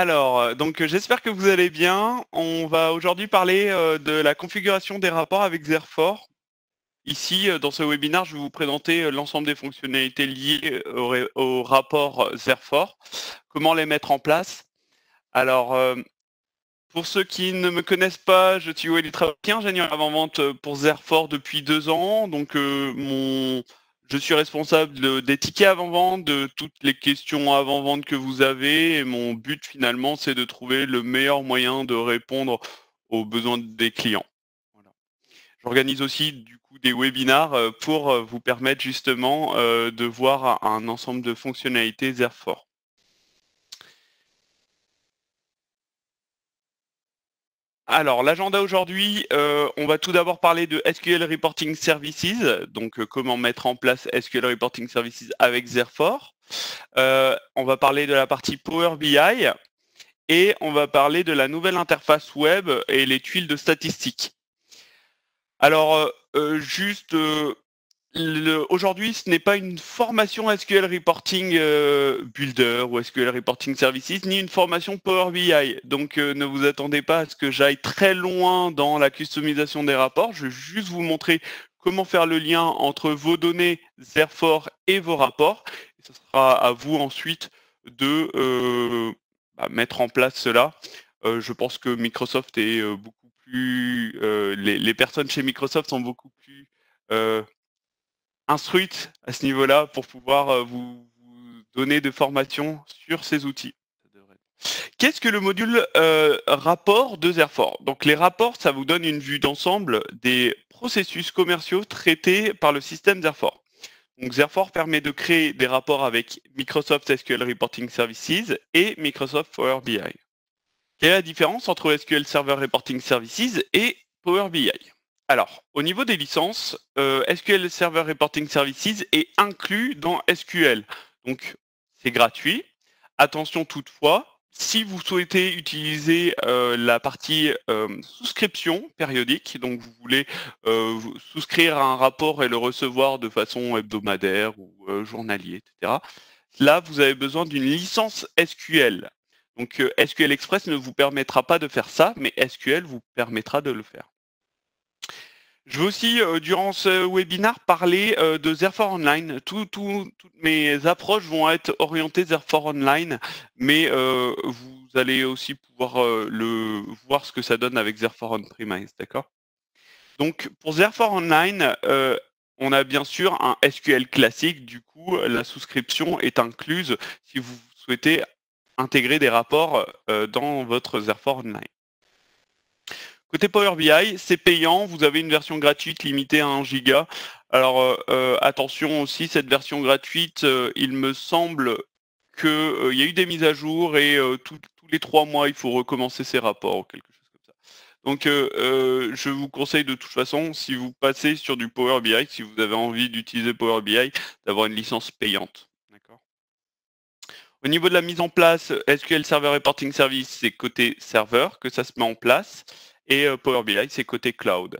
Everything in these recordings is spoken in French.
Alors, euh, donc euh, j'espère que vous allez bien. On va aujourd'hui parler euh, de la configuration des rapports avec Zerfor. Ici, dans ce webinaire, je vais vous présenter l'ensemble des fonctionnalités liées au, rapports rapport Zerfor, comment les mettre en place. Alors, pour ceux qui ne me connaissent pas, je suis Wally Travaquin, ingénieur avant-vente pour Zerfor depuis deux ans. Donc, mon je suis responsable des tickets avant-vente, de toutes les questions avant-vente que vous avez. Et mon but finalement, c'est de trouver le meilleur moyen de répondre aux besoins des clients. J'organise aussi du coup des webinars euh, pour euh, vous permettre justement euh, de voir un ensemble de fonctionnalités Airfort. Alors, l'agenda aujourd'hui, euh, on va tout d'abord parler de SQL Reporting Services, donc euh, comment mettre en place SQL Reporting Services avec Zerfor. Euh, on va parler de la partie Power BI et on va parler de la nouvelle interface web et les tuiles de statistiques. Alors, juste aujourd'hui, ce n'est pas une formation SQL Reporting euh, Builder ou SQL Reporting Services, ni une formation Power BI. Donc euh, ne vous attendez pas à ce que j'aille très loin dans la customisation des rapports. Je vais juste vous montrer comment faire le lien entre vos données Zerfor et vos rapports. ce sera à vous ensuite de euh, bah, mettre en place cela. je pense que Microsoft est beaucoup plus... Les, les, personnes chez Microsoft sont beaucoup plus instruite à ce niveau-là pour pouvoir euh, vous, donner de formation sur ces outils. Qu'est-ce que le module euh, rapport de Zerfor Donc les rapports, ça vous donne une vue d'ensemble des processus commerciaux traités par le système Zerfor. Donc Zerfor permet de créer des rapports avec Microsoft SQL Reporting Services et Microsoft Power BI. Quelle est la différence entre SQL Server Reporting Services et Power BI alors, au niveau des licences, euh, SQL Server Reporting Services est inclus dans SQL. Donc, c'est gratuit. Attention toutefois, si vous souhaitez utiliser euh, la partie euh, souscription périodique, donc vous voulez souscrire à un rapport et le recevoir de façon hebdomadaire ou journalier, etc., là, vous avez besoin d'une licence SQL. Donc, SQL Express ne vous permettra pas de faire ça, mais SQL vous permettra de le faire. Je veux aussi, euh, durant ce webinar, parler euh, de Zerfor Online. toutes mes approches vont être orientées Zerfor Online, mais euh, vous allez aussi pouvoir voir ce que ça donne avec Zerfor On-Premise, d'accord Donc, pour Zerfor Online, on a bien sûr un SQL classique. Du coup, la souscription est incluse si vous souhaitez intégrer des rapports dans votre Zerfor Online. Côté Power BI, c'est payant, vous avez une version gratuite limitée à 1 giga. Alors euh, euh, attention aussi, cette version gratuite, euh, il me semble qu'il y a eu des mises à jour et tous les trois mois, il faut recommencer ses rapports, ou quelque chose comme ça. Donc je vous conseille de toute façon, si vous passez sur du Power BI, si vous avez envie d'utiliser Power BI, d'avoir une licence payante. Au niveau de la mise en place, SQL Server Reporting Service, c'est côté serveur que ça se met en place. Et euh, Power BI, c'est côté cloud.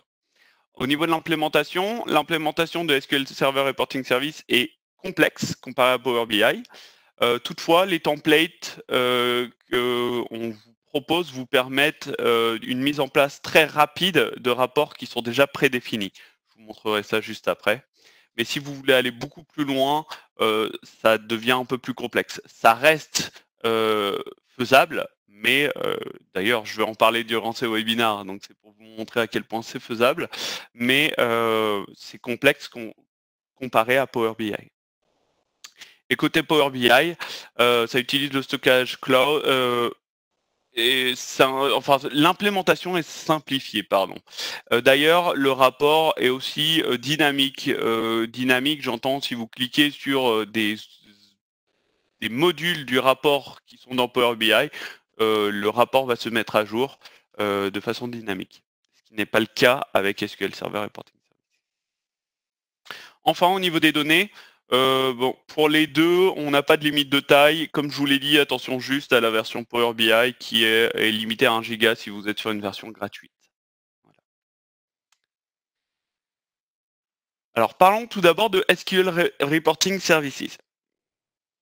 Au niveau de l'implémentation, l'implémentation de SQL Server Reporting Service est complexe comparé à Power BI. Euh, toutefois, les templates euh, qu'on vous propose vous permettent une mise en place très rapide de rapports qui sont déjà prédéfinis. Je vous montrerai ça juste après. Mais si vous voulez aller beaucoup plus loin, ça devient un peu plus complexe. Ça reste faisable, mais euh, d'ailleurs je vais en parler durant ces webinars, hein, donc c'est pour vous montrer à quel point c'est faisable, mais euh, c'est complexe comparé à Power BI. Et côté Power BI, euh, ça utilise le stockage cloud. et enfin, l'implémentation est simplifiée, pardon. D'ailleurs, le rapport est aussi dynamique. dynamique, j'entends si vous cliquez sur des des modules du rapport qui sont dans Power BI, euh, le rapport va se mettre à jour euh, de façon dynamique, ce qui n'est pas le cas avec SQL Server Reporting Services. Enfin, au niveau des données, euh, pour les deux, on n'a pas de limite de taille. Comme je vous l'ai dit, attention juste à la version Power BI qui est, limitée à 1 giga si vous êtes sur une version gratuite. Alors parlons tout d'abord de SQL Reporting Services.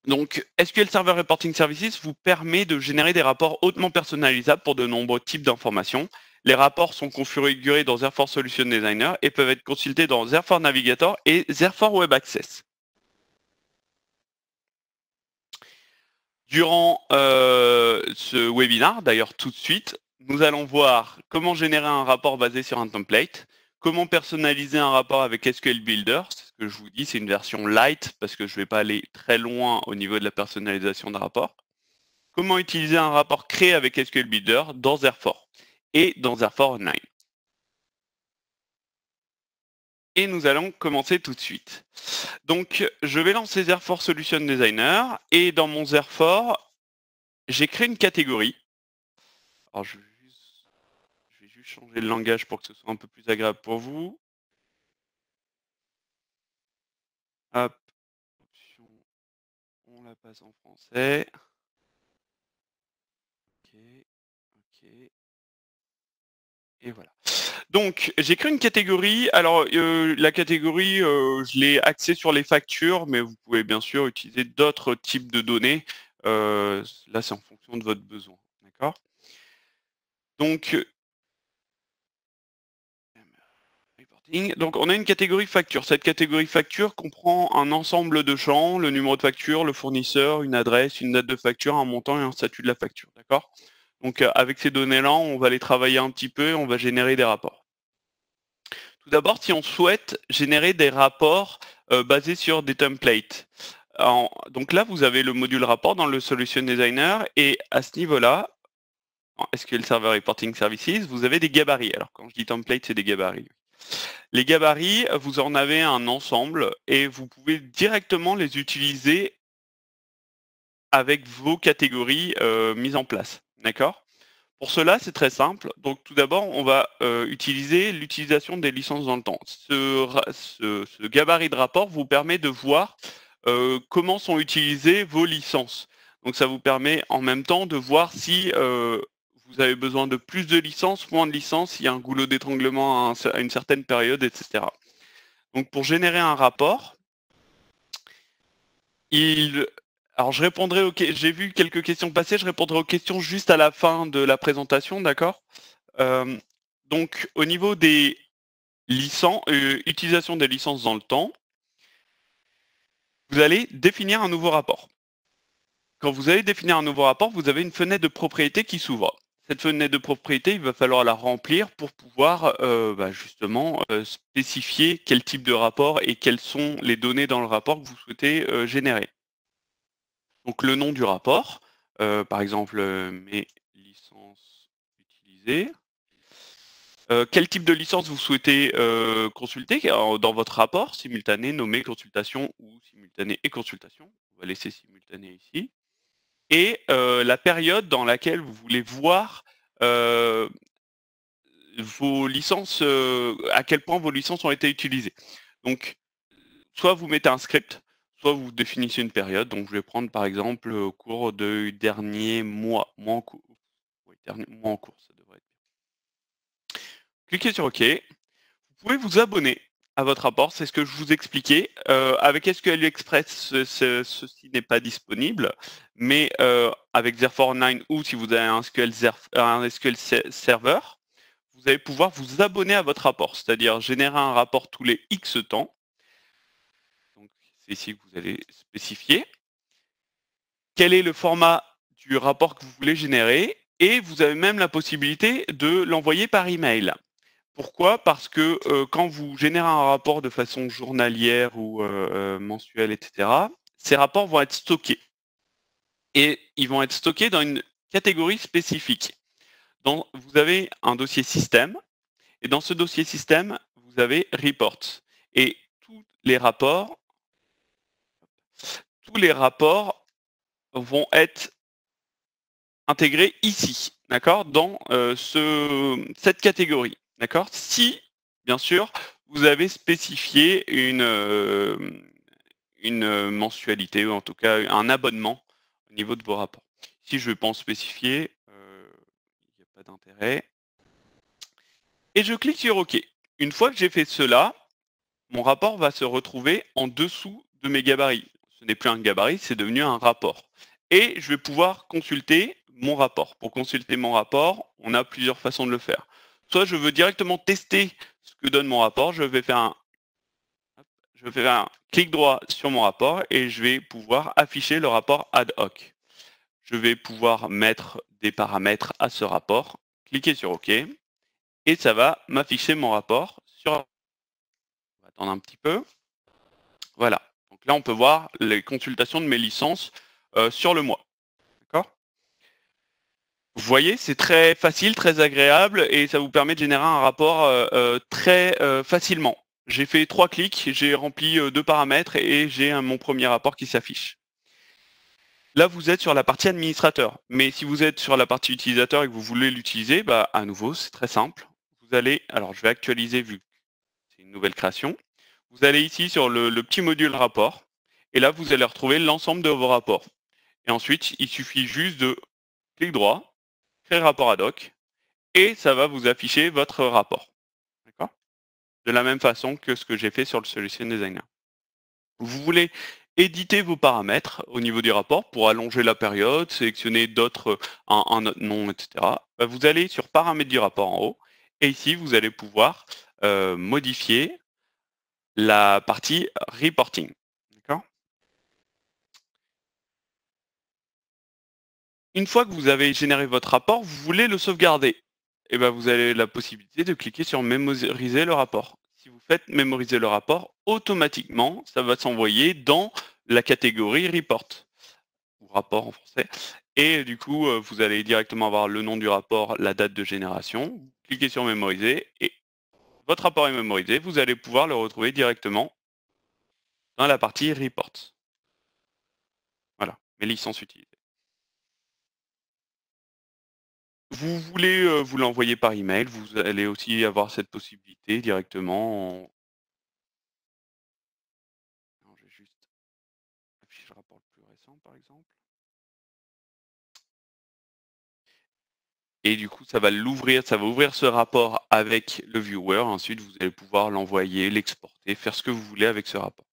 Donc, SQL Server Reporting Services vous permet de générer des rapports hautement personnalisables pour de nombreux types d'informations. Les rapports sont configurés dans Airforce Solution Designer et peuvent être consultés dans Airforce Navigator et Airforce Web Access. Durant euh, ce webinaire, d'ailleurs tout de suite, nous allons voir comment générer un rapport basé sur un template, Comment personnaliser un rapport avec SQL Builder ce que je vous dis, c'est une version light parce que je ne vais pas aller très loin au niveau de la personnalisation d'un rapport. Comment utiliser un rapport créé avec SQL Builder dans Airforce et dans Airforce Online. Et nous allons commencer tout de suite. Donc, je vais lancer Airforce Solution Designer et dans mon Zerfor, j'ai créé une catégorie. Alors, je changer le langage pour que ce soit un peu plus agréable pour vous. on la passe en français. Ok, Et voilà. Donc, j'ai créé une catégorie. Alors, euh, la catégorie, euh, je l'ai axée sur les factures, mais vous pouvez bien sûr utiliser d'autres types de données. Euh, là, c'est en fonction de votre besoin. D'accord Donc, Donc on a une catégorie facture. Cette catégorie facture comprend un ensemble de champs, le numéro de facture, le fournisseur, une adresse, une date de facture, un montant et un statut de la facture. D'accord Donc euh, avec ces données-là, on va les travailler un petit peu et on va générer des rapports. Tout d'abord, si on souhaite générer des rapports euh, basés sur des templates. donc là, vous avez le module rapport dans le Solution Designer et à ce niveau-là, SQL Server Reporting Services, vous avez des gabarits. Alors quand je dis template, c'est des gabarits. Les gabarits, vous en avez un ensemble et vous pouvez directement les utiliser avec vos catégories euh, mises en place. D'accord Pour cela, c'est très simple. Donc tout d'abord, on va euh, utiliser l'utilisation des licences dans le temps. Ce, gabarit de rapport vous permet de voir euh, comment sont utilisées vos licences. Donc ça vous permet en même temps de voir si vous avez besoin de plus de licences, moins de licences, il y a un goulot d'étranglement à, une certaine période, etc. Donc pour générer un rapport, il... Alors je répondrai Ok, J'ai vu quelques questions passer, je répondrai aux questions juste à la fin de la présentation, d'accord euh, Donc au niveau des licences, euh, utilisation des licences dans le temps, vous allez définir un nouveau rapport. Quand vous allez définir un nouveau rapport, vous avez une fenêtre de propriété qui s'ouvre cette fenêtre de propriété, il va falloir la remplir pour pouvoir euh, bah, justement euh, spécifier quel type de rapport et quelles sont les données dans le rapport que vous souhaitez euh, générer. Donc le nom du rapport, par exemple mes licences utilisées. quel type de licence vous souhaitez consulter dans votre rapport, simultané, nommé, consultation ou simultané et consultation. On va laisser simultané ici et euh, la période dans laquelle vous voulez voir euh, vos licences, euh, à quel point vos licences ont été utilisées. Donc, soit vous mettez un script, soit vous définissez une période. Donc, je vais prendre par exemple au cours du dernier mois, en Cliquez sur OK. Vous pouvez vous abonner votre rapport, c'est ce que je vous expliquais. Euh, avec SQL Express, ceci n'est pas disponible, mais euh, avec zerf ou si vous avez un SQL, un SQL Server, vous allez pouvoir vous abonner à votre rapport, c'est-à-dire générer un rapport tous les X temps. C'est ici que vous allez spécifier. Quel est le format du rapport que vous voulez générer et vous avez même la possibilité de l'envoyer par email. Pourquoi Parce que euh, quand vous générez un rapport de façon journalière ou euh, euh, mensuelle, etc., ces rapports vont être stockés. Et ils vont être stockés dans une catégorie spécifique. Donc, vous avez un dossier système, et dans ce dossier système, vous avez reports. Et tous les rapports, tous les rapports vont être intégrés ici, d'accord, dans cette catégorie. D'accord Si, bien sûr, vous avez spécifié euh, une, mensualité, ou en tout cas un abonnement au niveau de vos rapports. Si je ne vais pas en spécifier, euh, il n'y a pas d'intérêt. Et je clique sur OK. Une fois que j'ai fait cela, mon rapport va se retrouver en dessous de mes gabarits. Ce n'est plus un gabarit, c'est devenu un rapport. Et je vais pouvoir consulter mon rapport. Pour consulter mon rapport, on a plusieurs façons de le faire soit je veux directement tester ce que donne mon rapport, je vais faire un, clic droit sur mon rapport et je vais pouvoir afficher le rapport ad hoc. Je vais pouvoir mettre des paramètres à ce rapport, cliquer sur OK, et ça va m'afficher mon rapport sur... On va attendre un petit peu. Voilà. Donc là, on peut voir les consultations de mes licences euh, sur le mois. Vous voyez, c'est très facile, très agréable et ça vous permet de générer un rapport euh, euh, très euh, facilement. J'ai fait trois clics, j'ai rempli deux paramètres et j'ai mon premier rapport qui s'affiche. Là, vous êtes sur la partie administrateur. Mais si vous êtes sur la partie utilisateur et que vous voulez l'utiliser, bah, à nouveau, c'est très simple. Vous allez, alors je vais actualiser vu que c'est une nouvelle création. Vous allez ici sur le, le petit module rapport et là, vous allez retrouver l'ensemble de vos rapports. Et ensuite, il suffit juste de clic droit, créer rapport ad hoc, et ça va vous afficher votre rapport. De la même façon que ce que j'ai fait sur le Solution Designer. Vous voulez éditer vos paramètres au niveau du rapport pour allonger la période, sélectionner d'autres, un, autre nom, etc. Bah, vous allez sur paramètres du rapport en haut, et ici, vous allez pouvoir euh, modifier la partie reporting. Une fois que vous avez généré votre rapport, vous voulez le sauvegarder. Et eh ben, vous avez la possibilité de cliquer sur mémoriser le rapport. Si vous faites mémoriser le rapport, automatiquement, ça va s'envoyer dans la catégorie report ou rapport en français. Et du coup, euh, vous allez directement avoir le nom du rapport, la date de génération. Cliquez sur mémoriser et votre rapport est mémorisé. Vous allez pouvoir le retrouver directement dans la partie report. Voilà, mes licences utilisées. Vous voulez euh, vous l'envoyer par email, vous allez aussi avoir cette possibilité directement. juste rapport le plus récent, par exemple. Et du coup, ça va l'ouvrir, ça va ouvrir ce rapport avec le viewer. Ensuite, vous allez pouvoir l'envoyer, l'exporter, faire ce que vous voulez avec ce rapport.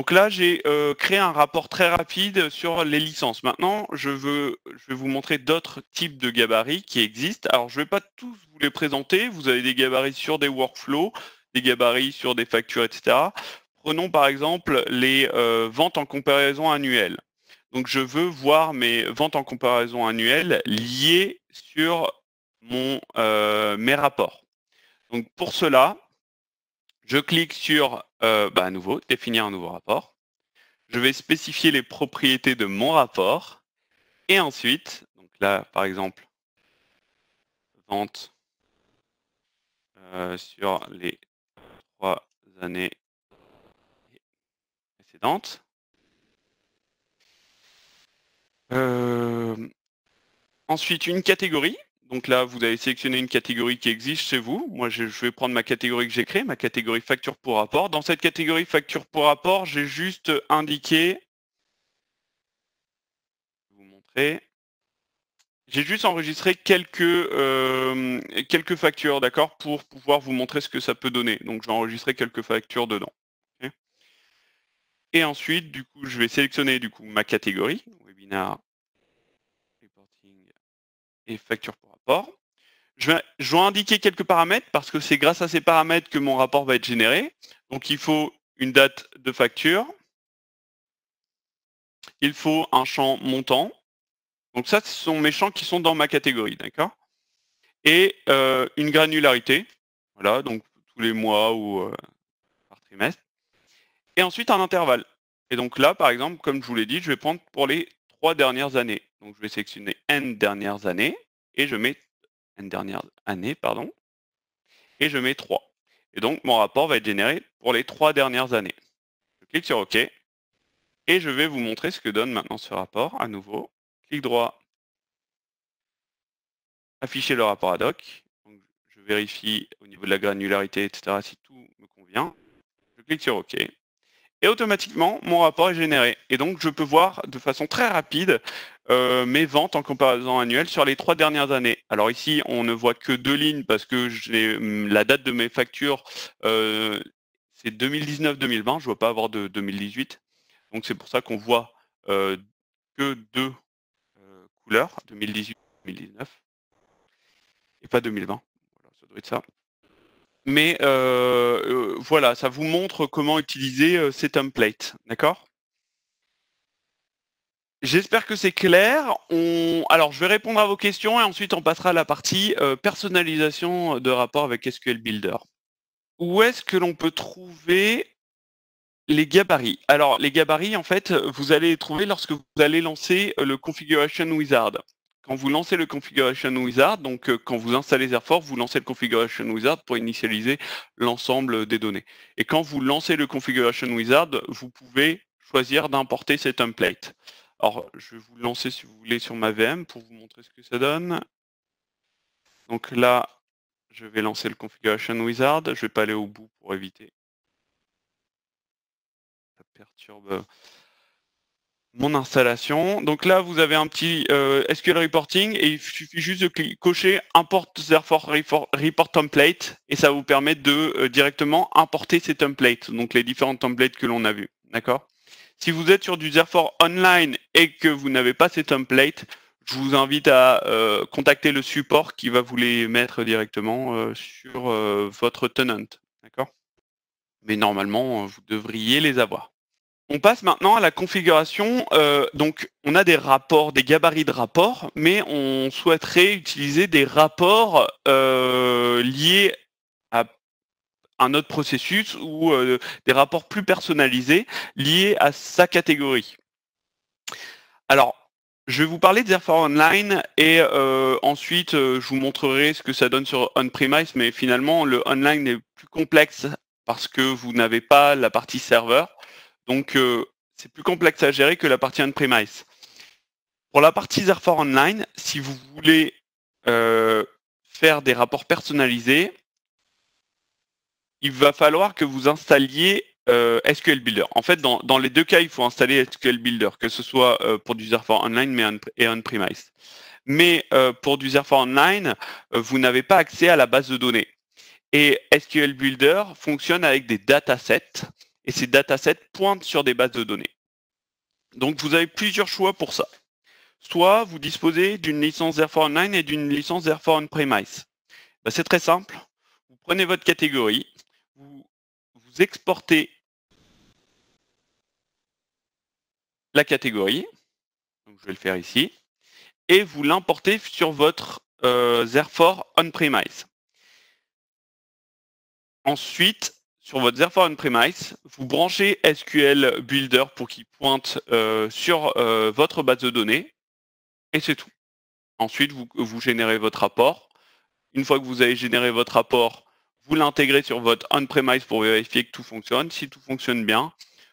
Donc là, j'ai euh, créé un rapport très rapide sur les licences. Maintenant, je, veux, vais vous montrer d'autres types de gabarits qui existent. Alors, je ne vais pas tous vous les présenter. Vous avez des gabarits sur des workflows, des gabarits sur des factures, etc. Prenons par exemple les euh, ventes en comparaison annuelle. Donc, je veux voir mes ventes en comparaison annuelle liées sur mon, euh, mes rapports. Donc, pour cela, je clique sur euh, bah, à nouveau, définir un nouveau rapport. Je vais spécifier les propriétés de mon rapport. Et ensuite, donc là par exemple, vente euh, sur les trois années précédentes. Euh, ensuite, une catégorie donc là, vous avez sélectionné une catégorie qui existe chez vous. Moi, je, vais prendre ma catégorie que j'ai créée, ma catégorie facture pour rapport. Dans cette catégorie facture pour rapport, j'ai juste indiqué, je vais vous montrer, j'ai juste enregistré quelques, euh, quelques factures, d'accord, pour pouvoir vous montrer ce que ça peut donner. Donc, j'ai enregistré quelques factures dedans. Et ensuite, du coup, je vais sélectionner du coup ma catégorie, webinar, reporting et facture pour je vais, je indiquer quelques paramètres parce que c'est grâce à ces paramètres que mon rapport va être généré. Donc il faut une date de facture. Il faut un champ montant. Donc ça, ce sont mes champs qui sont dans ma catégorie, d'accord Et euh, une granularité, voilà, donc tous les mois ou euh, par trimestre. Et ensuite un intervalle. Et donc là, par exemple, comme je vous l'ai dit, je vais prendre pour les trois dernières années. Donc je vais sélectionner N dernières années et je mets une dernière année, pardon, et je mets 3. Et donc mon rapport va être généré pour les trois dernières années. Je clique sur OK, et je vais vous montrer ce que donne maintenant ce rapport à nouveau. Clic droit, afficher le rapport ad hoc. je vérifie au niveau de la granularité, etc. si tout me convient. Je clique sur OK. Et automatiquement, mon rapport est généré. Et donc, je peux voir de façon très rapide euh, mes ventes en comparaison annuelle sur les trois dernières années. Alors ici, on ne voit que deux lignes parce que hum, la date de mes factures, euh, c'est 2019-2020. Je ne vois pas avoir de 2018. Donc c'est pour ça qu'on voit euh, que deux couleurs, 2018-2019 et pas 2020. Voilà, ça doit être ça. Mais voilà, ça vous montre comment utiliser ces templates, d'accord J'espère que c'est clair. Alors, je vais répondre à vos questions et ensuite on passera à la partie euh, personnalisation de rapport avec SQL Builder. Où est-ce que l'on peut trouver les gabarits Alors, les gabarits, en fait, vous allez les trouver lorsque vous allez lancer euh, le Configuration Wizard. Quand vous lancez le Configuration Wizard, donc euh, quand vous installez Airfort, vous lancez le Configuration Wizard pour initialiser l'ensemble des données. Et quand vous lancez le Configuration Wizard, vous pouvez choisir d'importer ces templates. Alors, je vais vous lancer, si vous voulez, sur ma VM pour vous montrer ce que ça donne. Donc là, je vais lancer le Configuration Wizard. Je ne vais pas aller au bout pour éviter. Ça perturbe mon installation. Donc là, vous avez un petit euh, SQL Reporting et il suffit juste de cocher Import report, Template et ça vous permet de euh, directement importer ces templates, donc les différents templates que l'on a vus. D'accord si vous êtes sur du Zerfor Online et que vous n'avez pas ces templates, je vous invite à euh, contacter le support qui va vous les mettre directement euh, sur euh, votre tenant. D'accord Mais normalement, vous devriez les avoir. On passe maintenant à la configuration. donc, on a des rapports, des gabarits de rapports, mais on souhaiterait utiliser des rapports liés un autre processus ou euh, des rapports plus personnalisés liés à sa catégorie. Alors, je vais vous parler de Zerfor Online et euh, ensuite euh, je vous montrerai ce que ça donne sur on-premise, mais finalement le online est plus complexe parce que vous n'avez pas la partie serveur. Donc c'est plus complexe à gérer que la partie on-premise. Pour la partie Zerfor Online, si vous voulez faire des rapports personnalisés, il va falloir que vous installiez euh, SQL Builder. En fait, dans, les deux cas, il faut installer SQL Builder, que ce soit euh, pour du Zerfor Online et on-premise. Mais euh, pour du Zerfor Online, vous n'avez pas accès à la base de données. Et SQL Builder fonctionne avec des datasets, et ces datasets pointent sur des bases de données. Donc vous avez plusieurs choix pour ça. Soit vous disposez d'une licence Zerfor Online et d'une licence Zerfor On-Premise. Ben, c'est très simple. Vous prenez votre catégorie, vous exportez la catégorie, je vais le faire ici, et vous l'importez sur votre Zerfor euh, on-premise. Ensuite, sur votre Zerfor on-premise, vous branchez SQL Builder pour qu'il pointe euh, sur euh, votre base de données, et c'est tout. Ensuite, vous, vous générez votre rapport. Une fois que vous avez généré votre rapport, vous l'intégrez sur votre on-premise pour vérifier que tout fonctionne. Si tout fonctionne bien,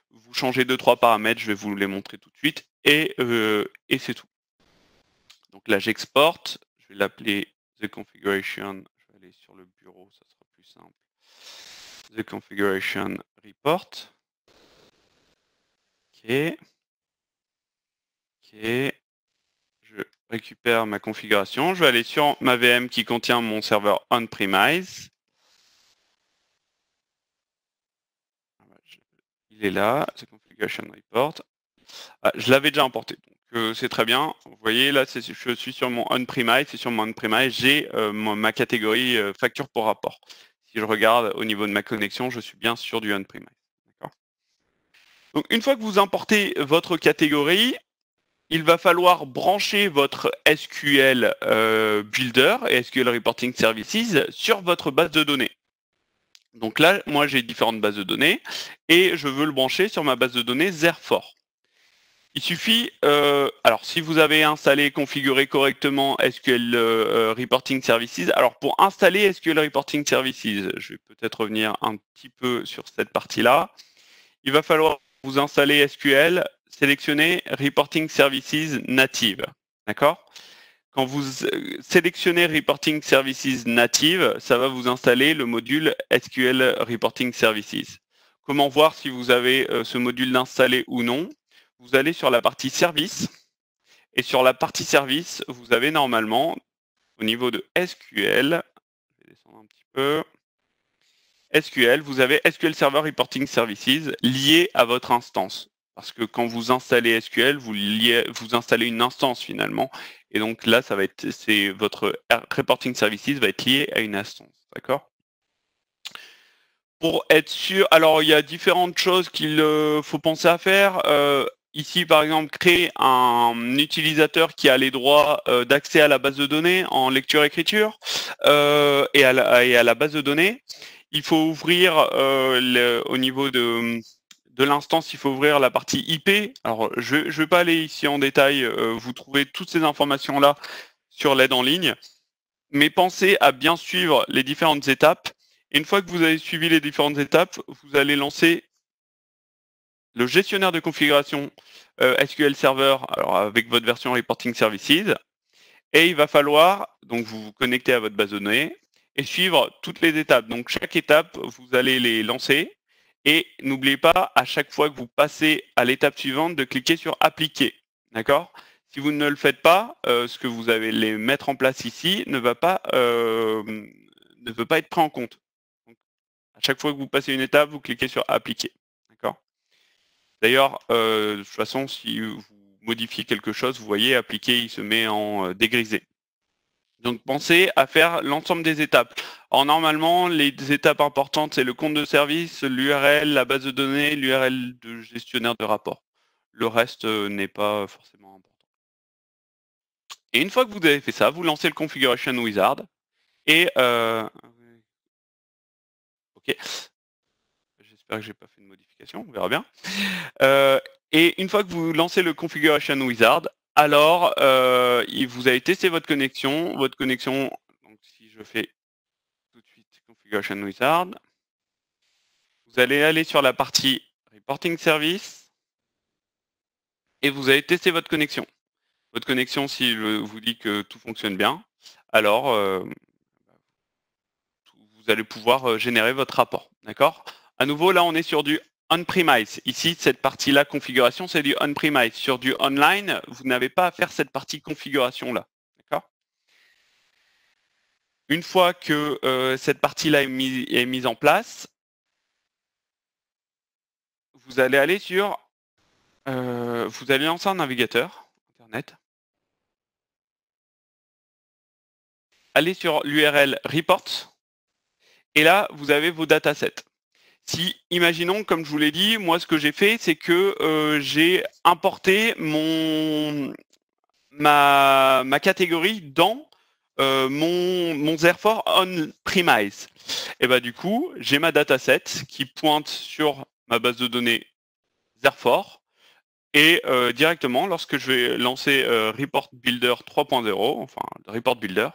vous changez deux trois paramètres, je vais vous les montrer tout de suite, et, euh, et c'est tout. Donc là, j'exporte, je vais l'appeler the configuration, je vais aller sur le bureau, ça sera plus simple. The configuration report. Ok. Ok. Je récupère ma configuration. Je vais aller sur ma VM qui contient mon serveur on-premise. Il est là, cette configuration report. Ah, je l'avais déjà importé, donc euh, c'est très bien. Vous voyez, là, je suis sur mon on-premise, c'est sur mon on j'ai euh, ma catégorie euh, facture pour rapport. Si je regarde au niveau de ma connexion, je suis bien sur du on-premise. Donc une fois que vous importez votre catégorie, il va falloir brancher votre SQL Builder et SQL Reporting Services sur votre base de données. Donc là, moi, j'ai différentes bases de données et je veux le brancher sur ma base de données Zerfor. Il suffit, euh, alors si vous avez installé et configuré correctement SQL euh, euh, Reporting Services, alors pour installer SQL Reporting Services, je vais peut-être revenir un petit peu sur cette partie-là, il va falloir vous installer SQL, sélectionner Reporting Services native. D'accord quand vous euh, sélectionnez Reporting Services native, ça va vous installer le module SQL Reporting Services. Comment voir si vous avez euh, ce module installé ou non Vous allez sur la partie service et sur la partie service, vous avez normalement au niveau de SQL, SQL, vous avez SQL Server Reporting Services lié à votre instance. Parce que quand vous installez SQL, vous, vous installez une instance finalement. Et donc là, ça va être, c'est votre reporting services va être lié à une instance, d'accord Pour être sûr, alors il y a différentes choses qu'il euh, faut penser à faire. Euh, ici, par exemple, créer un utilisateur qui a les droits euh, d'accès à la base de données en lecture-écriture et, et, à la base de données. Il faut ouvrir au niveau de de l'instance, il faut ouvrir la partie IP. Alors, je ne vais pas aller ici en détail, euh, vous trouvez toutes ces informations-là sur l'aide en ligne, mais pensez à bien suivre les différentes étapes. une fois que vous avez suivi les différentes étapes, vous allez lancer le gestionnaire de configuration euh, SQL Server avec votre version Reporting Services. Et il va falloir, donc vous vous à votre base de données et suivre toutes les étapes. Donc chaque étape, vous allez les lancer et n'oubliez pas, à chaque fois que vous passez à l'étape suivante, de cliquer sur appliquer. D'accord Si vous ne le faites pas, euh, ce que vous allez les mettre en place ici ne va pas euh, ne peut pas être pris en compte. à chaque fois que vous passez une étape, vous cliquez sur appliquer. D'accord D'ailleurs, euh, de toute façon, si vous modifiez quelque chose, vous voyez appliquer, il se met en dégrisé. Donc pensez à faire l'ensemble des étapes. En normalement, les étapes importantes, c'est le compte de service, l'URL, la base de données, l'URL de gestionnaire de rapport. Le reste euh, n'est pas forcément important. Et une fois que vous avez fait ça, vous lancez le Configuration Wizard. Et euh, ok, j'espère que j'ai pas fait de modification, on verra bien. Euh, et une fois que vous lancez le Configuration Wizard, alors euh, vous avez testé votre connexion. Votre connexion, donc si je fais tout de suite Configuration Wizard, vous allez aller sur la partie Reporting Service et vous allez tester votre connexion. Votre connexion, si je vous dis que tout fonctionne bien, alors euh, vous allez pouvoir euh, générer votre rapport. D'accord À nouveau, là, on est sur du on-premise. Ici, cette partie-là, configuration, c'est du on-premise. Sur du online, vous n'avez pas à faire cette partie configuration-là. Une fois que euh, cette partie-là est, mise en place, vous allez aller sur... Euh, vous allez lancer un navigateur Internet. Allez sur l'URL Reports. Et là, vous avez vos datasets. Si, imaginons, comme je vous l'ai dit, moi ce que j'ai fait, c'est que euh, j'ai importé mon, ma, catégorie dans euh, mon, mon Zerfor on-premise. Et bah du coup, j'ai ma dataset qui pointe sur ma base de données Zerfor. Et euh, directement, lorsque je vais lancer Report Builder 3.0, enfin Report Builder,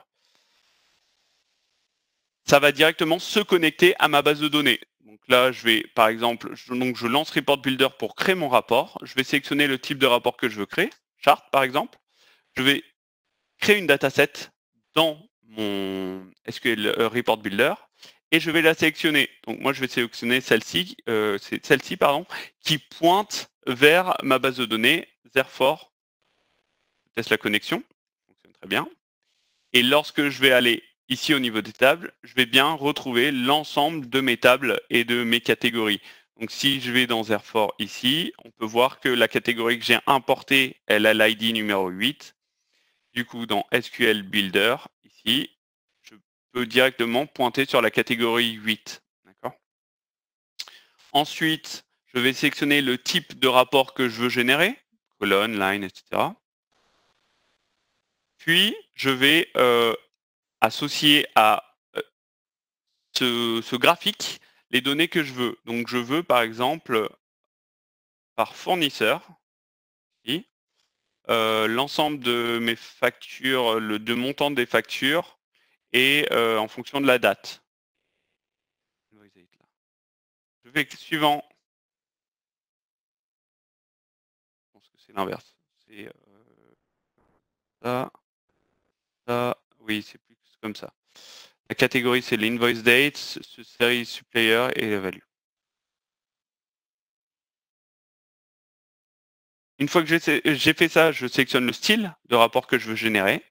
ça va directement se connecter à ma base de données. Donc là, je vais, par exemple, je, donc je lance Report Builder pour créer mon rapport. Je vais sélectionner le type de rapport que je veux créer, Chart par exemple. Je vais créer une dataset dans mon SQL euh, Report Builder et je vais la sélectionner. Donc moi, je vais sélectionner celle-ci, euh, celle-ci pardon, qui pointe vers ma base de données Zerfor. Je teste la connexion, fonctionne très bien. Et lorsque je vais aller ici au niveau des tables, je vais bien retrouver l'ensemble de mes tables et de mes catégories. Donc si je vais dans Airfort ici, on peut voir que la catégorie que j'ai importée, elle a l'ID numéro 8. Du coup, dans SQL Builder, ici, je peux directement pointer sur la catégorie 8. Ensuite, je vais sélectionner le type de rapport que je veux générer, colonne, line, etc. Puis, je vais euh, associer à euh, ce, graphique les données que je veux. Donc je veux par exemple par fournisseur euh, l'ensemble de mes factures, le de montant des factures et euh, en fonction de la date. Je vais suivant. Je pense que c'est l'inverse. C'est ça, oui, c'est comme ça. La catégorie, c'est l'invoice date, série supplier et la value. Une fois que j'ai fait ça, je sélectionne le style de rapport que je veux générer.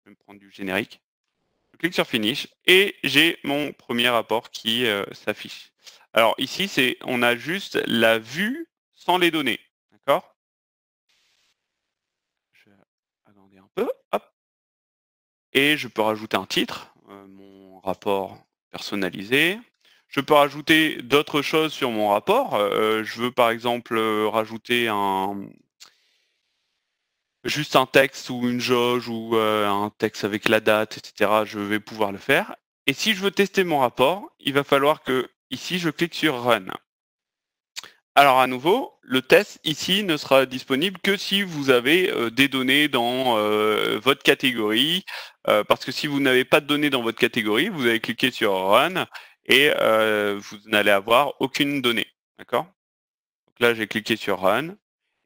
Je vais me prendre du générique. Je clique sur Finish et j'ai mon premier rapport qui euh, s'affiche. Alors ici, c'est on a juste la vue sans les données. D'accord Je vais un peu. Hop. Et je peux rajouter un titre, euh, mon rapport personnalisé. Je peux rajouter d'autres choses sur mon rapport. Euh, je veux par exemple euh, rajouter juste un texte ou une jauge ou un texte avec la date, etc., je vais pouvoir le faire. Et si je veux tester mon rapport, il va falloir que ici je clique sur Run. Alors à nouveau, le test ici ne sera disponible que si vous avez des données dans votre catégorie, euh, parce que si vous n'avez pas de données dans votre catégorie, vous allez cliquer sur Run et euh, vous n'allez avoir aucune donnée. D'accord là, j'ai cliqué sur Run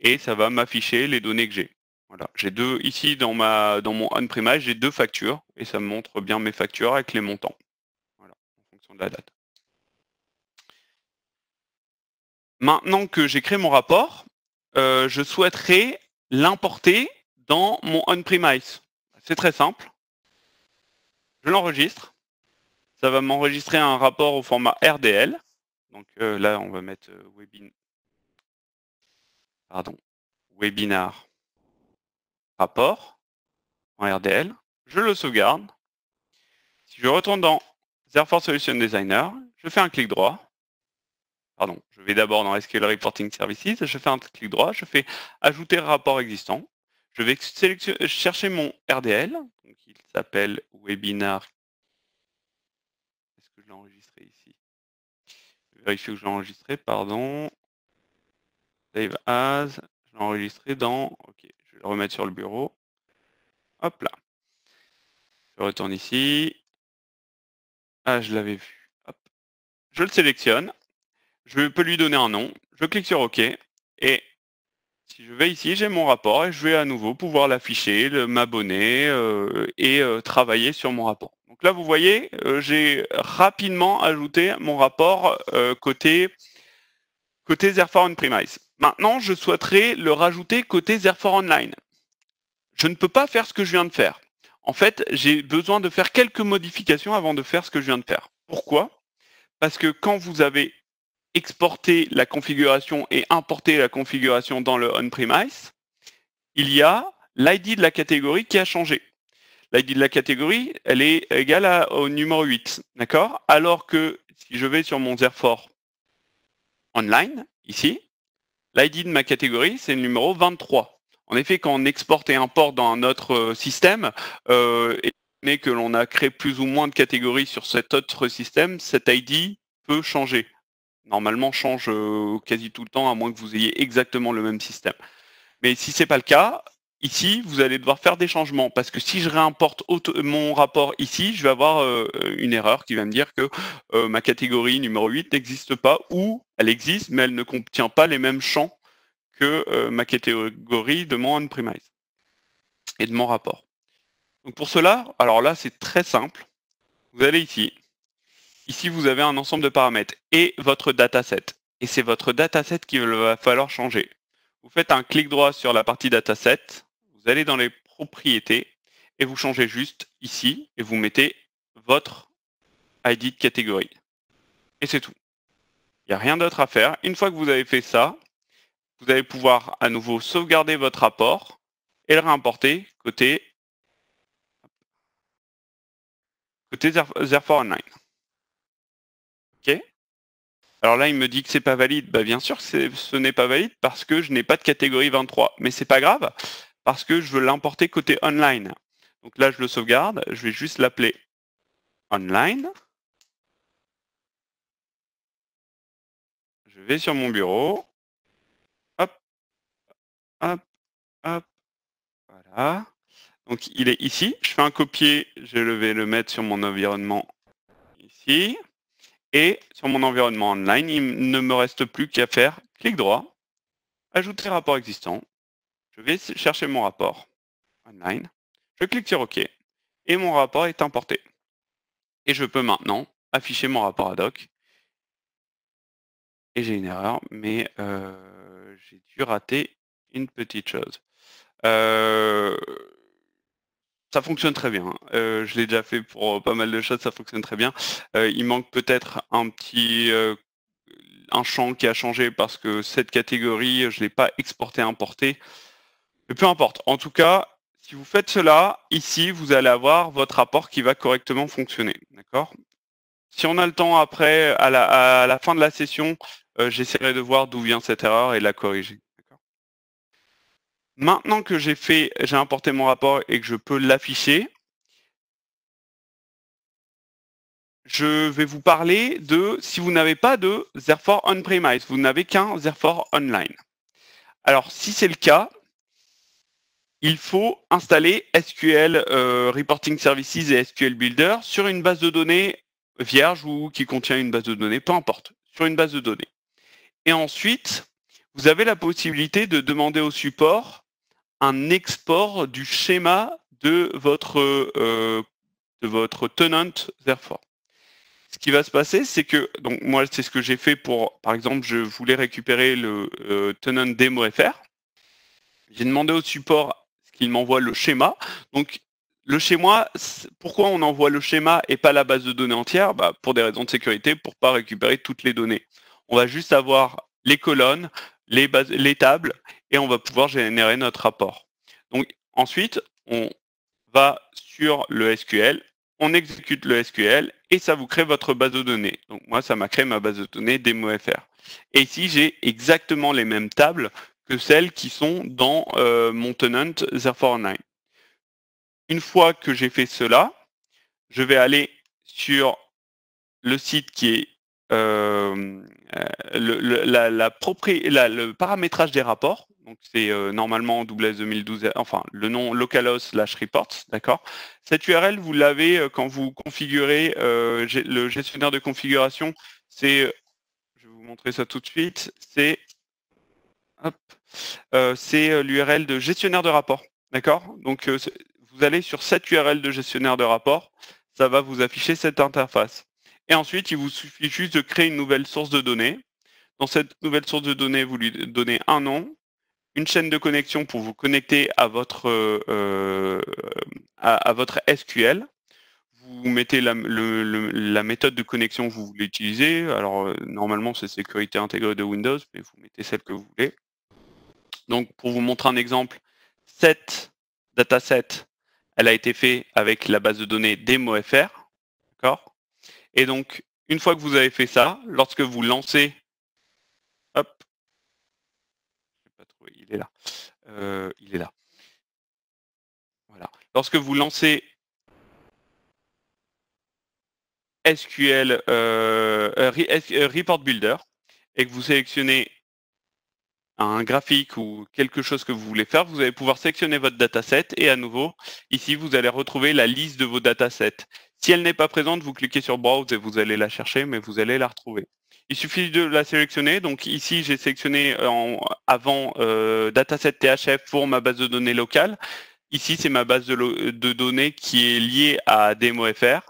et ça va m'afficher les données que j'ai. Voilà, j'ai deux ici dans mon on-premise, j'ai deux factures et ça me montre bien mes factures avec les montants. Voilà, en fonction de la date. Maintenant que j'ai créé mon rapport, euh, je souhaiterais l'importer dans mon on-premise. C'est très simple je l'enregistre. Ça va m'enregistrer un rapport au format RDL. Donc euh, là, on va mettre euh, Pardon. webinar rapport en RDL. Je le sauvegarde. Si je retourne dans Airforce Solution Designer, je fais un clic droit. Pardon, je vais d'abord dans SQL Reporting Services, je fais un clic droit, je fais ajouter rapport existant. Je vais euh, chercher mon RDL. Donc il s'appelle webinar. Est-ce que je l'ai enregistré ici Je vais vérifier que je enregistré, pardon. Save as. Je l'ai enregistré dans. Ok, je vais le remettre sur le bureau. Hop là. Je retourne ici. Ah, je l'avais vu. Hop. Je le sélectionne. Je peux lui donner un nom. Je clique sur OK. Et si je vais ici, j'ai mon rapport et je vais à nouveau pouvoir l'afficher, m'abonner euh, et euh, travailler sur mon rapport. Donc là, vous voyez, euh, j'ai rapidement ajouté mon rapport côté, côté Zerfor On-Premise. Maintenant, je souhaiterais le rajouter côté Zerfor Online. Je ne peux pas faire ce que je viens de faire. En fait, j'ai besoin de faire quelques modifications avant de faire ce que je viens de faire. Pourquoi Parce que quand vous avez exporter la configuration et importer la configuration dans le on-premise, il y a l'ID de la catégorie qui a changé. L'ID de la catégorie, elle est égale au numéro 8, d'accord Alors que si je vais sur mon Zerfor online, ici, l'ID de ma catégorie, c'est le numéro 23. En effet, quand on exporte et importe dans un autre euh, système, euh, et que l'on a créé plus ou moins de catégories sur cet autre système, cet ID peut changer normalement change euh, quasi tout le temps, à moins que vous ayez exactement le même système. Mais si ce n'est pas le cas, ici, vous allez devoir faire des changements, parce que si je réimporte mon rapport ici, je vais avoir euh, une erreur qui va me dire que euh, ma catégorie numéro 8 n'existe pas, ou elle existe, mais elle ne contient pas les mêmes champs que ma catégorie de mon on et de mon rapport. Donc pour cela, alors là, c'est très simple. Vous allez ici, Ici, vous avez un ensemble de paramètres et votre dataset. Et c'est votre dataset qu'il va falloir changer. Vous faites un clic droit sur la partie dataset, vous allez dans les propriétés et vous changez juste ici et vous mettez votre ID de catégorie. Et c'est tout. Il n'y a rien d'autre à faire. Une fois que vous avez fait ça, vous allez pouvoir à nouveau sauvegarder votre rapport et le réimporter côté, côté Zerfor Online. Alors là, il me dit que c'est pas valide. Bah, bien sûr, ce n'est pas valide parce que je n'ai pas de catégorie 23. Mais c'est pas grave parce que je veux l'importer côté online. Donc là, je le sauvegarde. Je vais juste l'appeler online. Je vais sur mon bureau. Hop, hop, hop. Voilà. Donc il est ici. Je fais un copier. Je vais le mettre sur mon environnement ici. Et sur mon environnement online, il ne me reste plus qu'à faire clic droit, ajouter rapport existant. Je vais chercher mon rapport online. Je clique sur OK. Et mon rapport est importé. Et je peux maintenant afficher mon rapport ad hoc. Et j'ai une erreur, mais euh, j'ai dû rater une petite chose. Euh, ça fonctionne très bien. Hein. Euh, je l'ai déjà fait pour euh, pas mal de choses, ça fonctionne très bien. Euh, il manque peut-être un petit un champ qui a changé parce que cette catégorie, je ne l'ai pas exporté, importé. Mais peu importe. En tout cas, si vous faites cela, ici, vous allez avoir votre rapport qui va correctement fonctionner. D'accord Si on a le temps après, à la, à la fin de la session, j'essaierai de voir d'où vient cette erreur et de la corriger. Maintenant que j'ai fait, j'ai importé mon rapport et que je peux l'afficher, je vais vous parler de si vous n'avez pas de Zerfor on-premise, vous n'avez qu'un Zerfor online. Alors, si c'est le cas, il faut installer SQL euh, Reporting Services et SQL Builder sur une base de données vierge ou qui contient une base de données, peu importe, sur une base de données. Et ensuite, vous avez la possibilité de demander au support un export du schéma de votre, euh, de votre tenant therefore. Ce qui va se passer, c'est que, donc moi c'est ce que j'ai fait pour, par exemple, je voulais récupérer le euh, tenant demo fr. J'ai demandé au support ce qu'il m'envoie le schéma. Donc le schéma, pourquoi on envoie le schéma et pas la base de données entière bah, Pour des raisons de sécurité, pour pas récupérer toutes les données. On va juste avoir les colonnes, les, bases, les tables et on va pouvoir générer notre rapport. Donc ensuite, on va sur le SQL, on exécute le SQL et ça vous crée votre base de données. Donc moi, ça m'a créé ma base de données DemoFR. Et ici, j'ai exactement les mêmes tables que celles qui sont dans euh, mon tenant 049. Une fois que j'ai fait cela, je vais aller sur le site qui est euh, euh, le paramétrage des rapports. Donc c'est euh, normalement normalement WS 2012, enfin le nom localos slash d'accord Cette URL, vous l'avez euh, quand vous configurez euh, le gestionnaire de configuration, c'est, je vais vous montrer ça tout de suite, c'est c'est l'URL de gestionnaire de rapport, d'accord Donc vous allez sur cette URL de gestionnaire de rapport, ça va vous afficher cette interface. Et ensuite, il vous suffit juste de créer une nouvelle source de données. Dans cette nouvelle source de données, vous lui donnez un nom, une chaîne de connexion pour vous connecter à votre, euh, euh, à, votre SQL. Vous mettez la, méthode de connexion que vous voulez utiliser. Alors euh, normalement c'est sécurité intégrée de Windows, mais vous mettez celle que vous voulez. Donc pour vous montrer un exemple, cette dataset, elle a été fait avec la base de données DemoFR. D'accord Et donc, une fois que vous avez fait ça, lorsque vous lancez hop, est là. il est là. Voilà. Lorsque vous lancez SQL Report Builder et que vous sélectionnez un graphique ou quelque chose que vous voulez faire, vous allez pouvoir sélectionner votre dataset et à nouveau, ici, vous allez retrouver la liste de vos datasets. Si elle n'est pas présente, vous cliquez sur Browse et vous allez la chercher, mais vous allez la retrouver. Il suffit de la sélectionner. Donc ici, j'ai sélectionné euh, avant euh, dataset THF pour ma base de données locale. Ici, c'est ma base de, données qui est liée à DemoFR.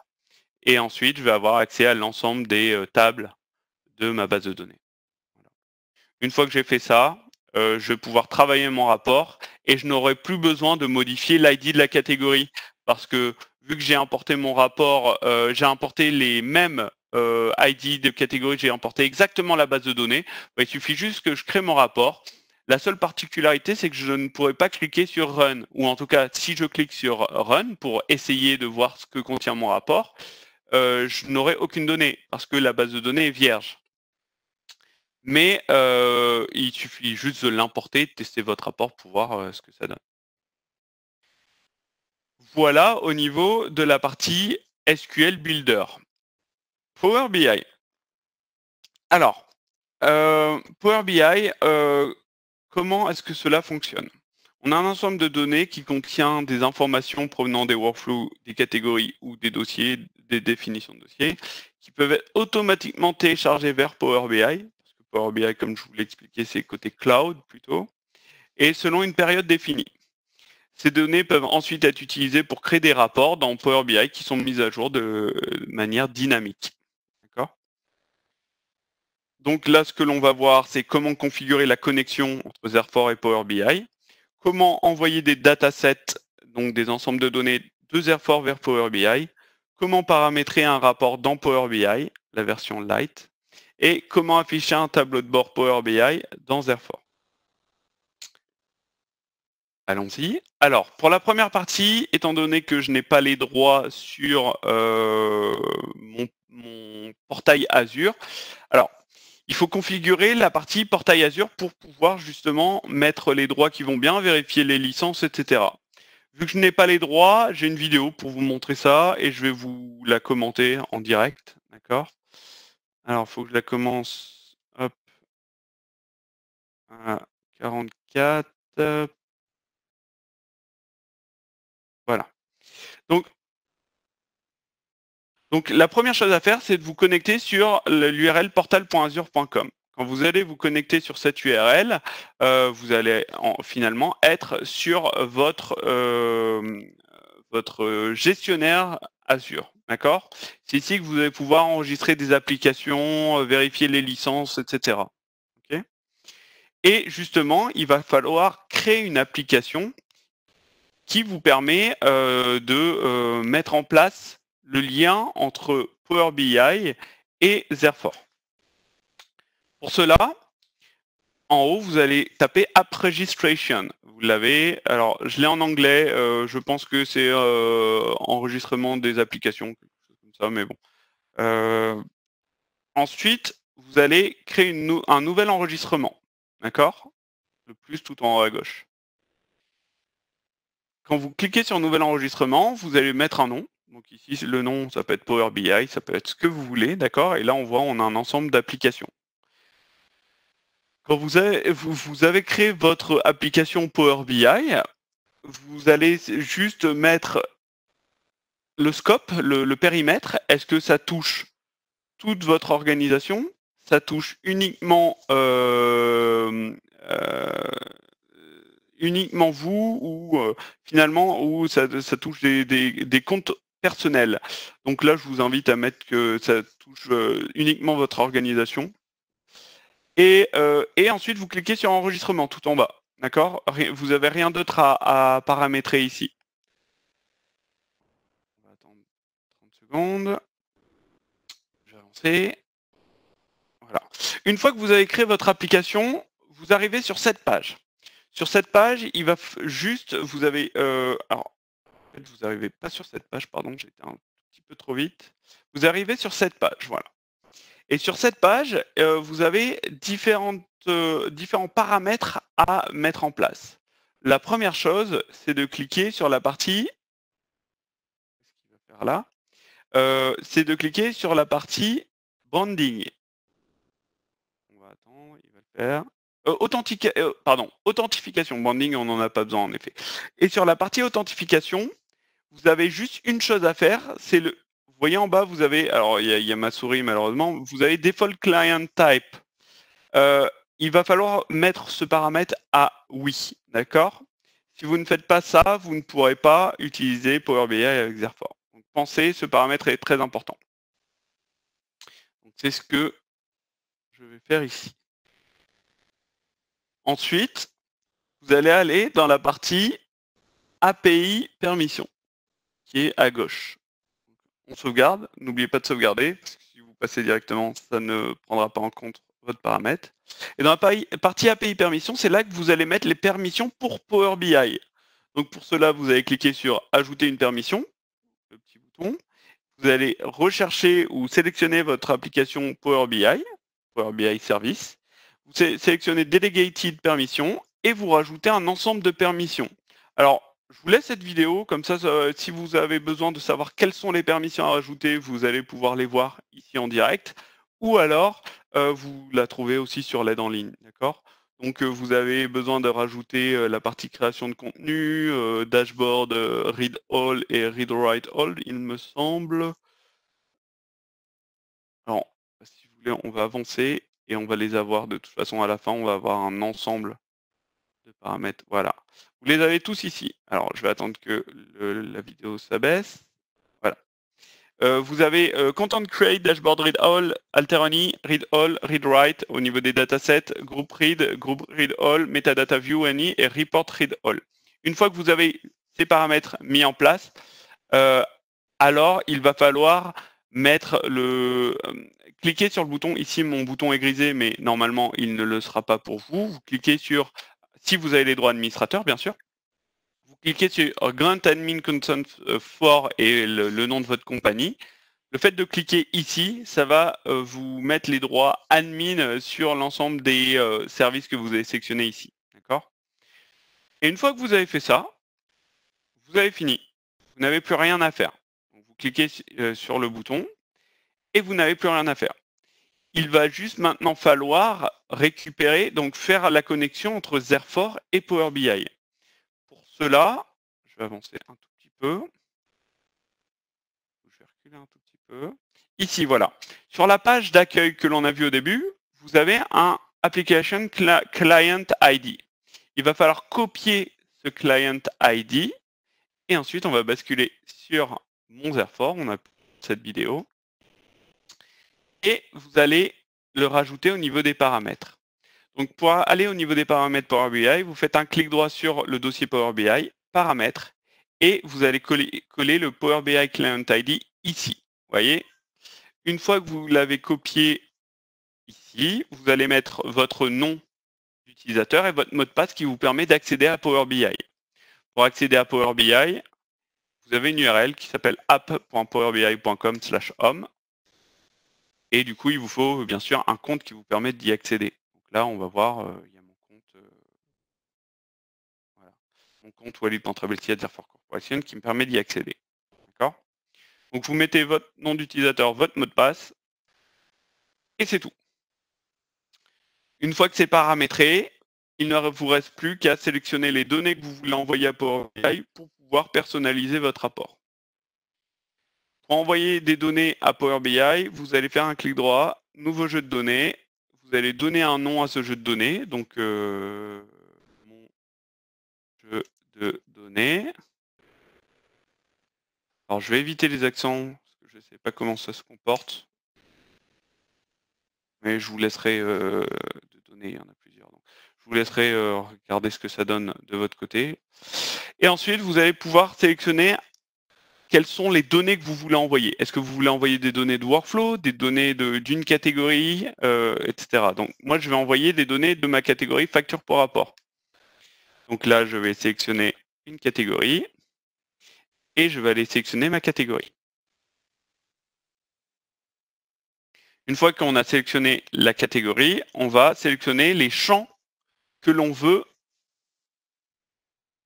Et ensuite, je vais avoir accès à l'ensemble des euh, tables de ma base de données. Une fois que j'ai fait ça, je vais pouvoir travailler mon rapport et je n'aurai plus besoin de modifier l'ID de la catégorie parce que vu que j'ai importé mon rapport, j'ai importé les mêmes euh, ID de catégorie, j'ai emporté exactement la base de données. Bah, il suffit juste que je crée mon rapport. La seule particularité, c'est que je ne pourrais pas cliquer sur Run, ou en tout cas, si je clique sur Run pour essayer de voir ce que contient mon rapport, euh, je n'aurai aucune donnée, parce que la base de données est vierge. Mais euh, il suffit juste de l'importer, de tester votre rapport pour voir ce que ça donne. Voilà au niveau de la partie SQL Builder. Power BI. Alors, euh, Power BI, euh, comment est-ce que cela fonctionne On a un ensemble de données qui contient des informations provenant des workflows, des catégories ou des dossiers, des définitions de dossiers, qui peuvent être automatiquement téléchargées vers Power BI. Parce que Power BI, comme je vous l'ai expliqué, c'est côté cloud plutôt, et selon une période définie. Ces données peuvent ensuite être utilisées pour créer des rapports dans Power BI qui sont mis à jour de manière dynamique. Donc là, ce que l'on va voir, c'est comment configurer la connexion entre Zerfor et Power BI, comment envoyer des datasets, donc des ensembles de données de Zerfor vers Power BI, comment paramétrer un rapport dans Power BI, la version light, et comment afficher un tableau de bord Power BI dans Zerfor. Allons-y. Alors, pour la première partie, étant donné que je n'ai pas les droits sur euh, mon, mon portail Azure, alors il faut configurer la partie portail Azure pour pouvoir justement mettre les droits qui vont bien, vérifier les licences, etc. Vu que je n'ai pas les droits, j'ai une vidéo pour vous montrer ça et je vais vous la commenter en direct. D'accord Alors, il faut que je la commence. Hop. 44. Voilà. Donc, donc la première chose à faire, c'est de vous connecter sur l'URL portal.azure.com. Quand vous allez vous connecter sur cette URL, euh, vous allez finalement être sur votre, euh, votre gestionnaire Azure. D'accord C'est ici que vous allez pouvoir enregistrer des applications, euh, vérifier les licences, etc. Et justement, il va falloir créer une application qui vous permet de mettre en place le lien entre Power BI et Zerfor. Pour cela, en haut, vous allez taper App Registration. Vous l'avez. Alors, je l'ai en anglais. Euh, je pense que c'est euh, enregistrement des applications, quelque chose comme ça, mais bon. Euh, ensuite, vous allez créer un nouvel enregistrement. D'accord Le plus tout en haut à gauche. Quand vous cliquez sur Nouvel enregistrement, vous allez mettre un nom. Donc ici, le nom, ça peut être Power BI, ça peut être ce que vous voulez, d'accord Et là, on voit, on a un ensemble d'applications. Quand vous avez, créé votre application Power BI, vous allez juste mettre le scope, le, périmètre. Est-ce que ça touche toute votre organisation Ça touche uniquement, euh, euh, uniquement vous ou euh, finalement ça, touche des comptes personnel. Donc là, je vous invite à mettre que ça touche euh, uniquement votre organisation. Euh, et, ensuite, vous cliquez sur enregistrement tout en bas. D'accord Vous n'avez rien d'autre à, paramétrer ici. On va 30 secondes. Voilà. Une fois que vous avez créé votre application, vous arrivez sur cette page. Sur cette page, il va juste, vous avez, euh, alors, vous n'arrivez pas sur cette page, pardon, j'étais un petit peu trop vite. Vous arrivez sur cette page, voilà. Et sur cette page, euh, vous avez différentes, euh, différents paramètres à mettre en place. La première chose, c'est de cliquer sur la partie. Faire là euh, C'est de cliquer sur la partie branding. On va attendre, il va le faire. pardon, authentification. Branding, on n'en a pas besoin en effet. Et sur la partie authentification, vous avez juste une chose à faire, c'est le. Vous voyez en bas, vous avez. Alors, il y, a ma souris malheureusement. Vous avez Default Client Type. Euh, il va falloir mettre ce paramètre à oui, d'accord Si vous ne faites pas ça, vous ne pourrez pas utiliser Power BI avec Zerfor. pensez, ce paramètre est très important. C'est ce que je vais faire ici. Ensuite, vous allez aller dans la partie API permission à gauche. On sauvegarde, n'oubliez pas de sauvegarder, si vous passez directement, ça ne prendra pas en compte votre paramètre. Et dans la partie API permission, c'est là que vous allez mettre les permissions pour Power BI. Donc pour cela, vous allez cliquer sur Ajouter une permission, le petit bouton. Vous allez rechercher ou sélectionner votre application Power BI, Power BI Service. Vous sélectionnez Delegated Permission et vous rajoutez un ensemble de permissions. Alors, je vous laisse cette vidéo, comme ça, si vous avez besoin de savoir quelles sont les permissions à rajouter, vous allez pouvoir les voir ici en direct, ou alors euh, vous la trouvez aussi sur l'aide en ligne, d'accord Donc euh, vous avez besoin de rajouter euh, la partie création de contenu, dashboard, read all et read write all, il me semble. Alors, si vous voulez, on va avancer et on va les avoir de toute façon à la fin, on va avoir un ensemble de paramètres, voilà. Vous les avez tous ici. Alors, je vais attendre que la vidéo s'abaisse. Voilà. Euh, vous avez euh, Content Create, Dashboard Read All, Any, Read All, Read Write au niveau des datasets, Group Read, Group Read All, Metadata View Any et Report Read All. Une fois que vous avez ces paramètres mis en place, euh, alors il va falloir mettre le cliquez sur le bouton ici mon bouton est grisé mais normalement il ne le sera pas pour vous vous cliquez sur si vous avez les droits administrateurs, bien sûr, vous cliquez sur euh, Grant Admin Consent euh, for et le, nom de votre compagnie. Le fait de cliquer ici, ça va euh, vous mettre les droits admin sur l'ensemble des services que vous avez sélectionnés ici. D'accord Et une fois que vous avez fait ça, vous avez fini. Vous n'avez plus rien à faire. Vous cliquez sur le bouton et vous n'avez plus rien à faire. Il va juste maintenant falloir récupérer, donc faire la connexion entre Zerfor et Power BI. Pour cela, je vais avancer un tout petit peu. Je vais reculer un tout petit peu. Ici, voilà. Sur la page d'accueil que l'on a vue au début, vous avez un Application Client ID. Il va falloir copier ce Client ID et ensuite on va basculer sur mon Zerfor. On a cette vidéo et vous allez le rajouter au niveau des paramètres. Donc pour aller au niveau des paramètres Power BI, vous faites un clic droit sur le dossier Power BI, paramètres, et vous allez coller, coller le Power BI Client ID ici. voyez Une fois que vous l'avez copié ici, vous allez mettre votre nom d'utilisateur et votre mot de passe qui vous permet d'accéder à Power BI. Pour accéder à Power BI, vous avez une URL qui s'appelle app.powerbi.com/home et du coup, il vous faut bien sûr un compte qui vous permet d'y accéder. Donc là, on va voir, euh, il y a mon compte, euh, voilà, mon compte Corporation qui me permet d'y accéder. D'accord Donc vous mettez votre nom d'utilisateur, votre mot de passe, et c'est tout. Une fois que c'est paramétré, il ne vous reste plus qu'à sélectionner les données que vous voulez envoyer à Power pour pouvoir personnaliser votre rapport envoyer des données à Power BI, vous allez faire un clic droit, nouveau jeu de données, vous allez donner un nom à ce jeu de données, donc euh, mon jeu de données. Alors je vais éviter les accents, parce que je ne sais pas comment ça se comporte. Mais je vous laisserai euh, de données, il y en a plusieurs. Donc. Je vous laisserai euh, regarder ce que ça donne de votre côté. Et ensuite, vous allez pouvoir sélectionner quelles sont les données que vous voulez envoyer. Est-ce que vous voulez envoyer des données de workflow, des données d'une catégorie, euh, etc. Donc moi, je vais envoyer des données de ma catégorie facture pour rapport. Donc là, je vais sélectionner une catégorie et je vais aller sélectionner ma catégorie. Une fois qu'on a sélectionné la catégorie, on va sélectionner les champs que l'on veut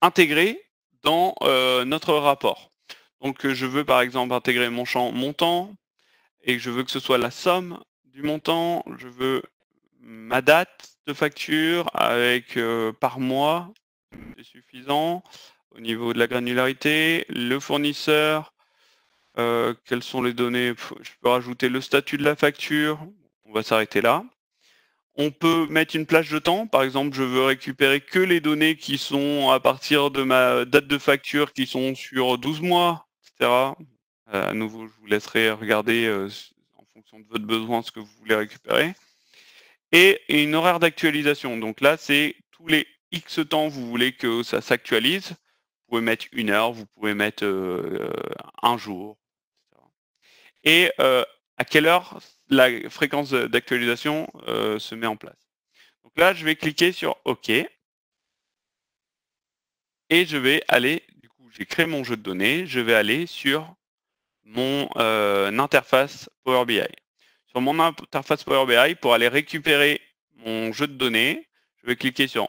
intégrer dans euh, notre rapport. Donc euh, je veux par exemple intégrer mon champ montant et je veux que ce soit la somme du montant. Je veux ma date de facture avec euh, par mois, c'est suffisant. Au niveau de la granularité, le fournisseur, euh, quelles sont les données Je peux rajouter le statut de la facture. On va s'arrêter là. On peut mettre une plage de temps. Par exemple, je veux récupérer que les données qui sont à partir de ma date de facture qui sont sur 12 mois à nouveau, je vous laisserai regarder euh, en fonction de votre besoin ce que vous voulez récupérer. Et, une horaire d'actualisation. Donc là, c'est tous les X temps vous voulez que ça s'actualise. Vous pouvez mettre une heure, vous pouvez mettre euh, euh, un jour. Et à quelle heure la fréquence d'actualisation se met en place. Donc là, je vais cliquer sur OK. Et je vais aller j'ai créé mon jeu de données, je vais aller sur mon euh, interface Power BI. Sur mon interface Power BI, pour aller récupérer mon jeu de données, je vais cliquer sur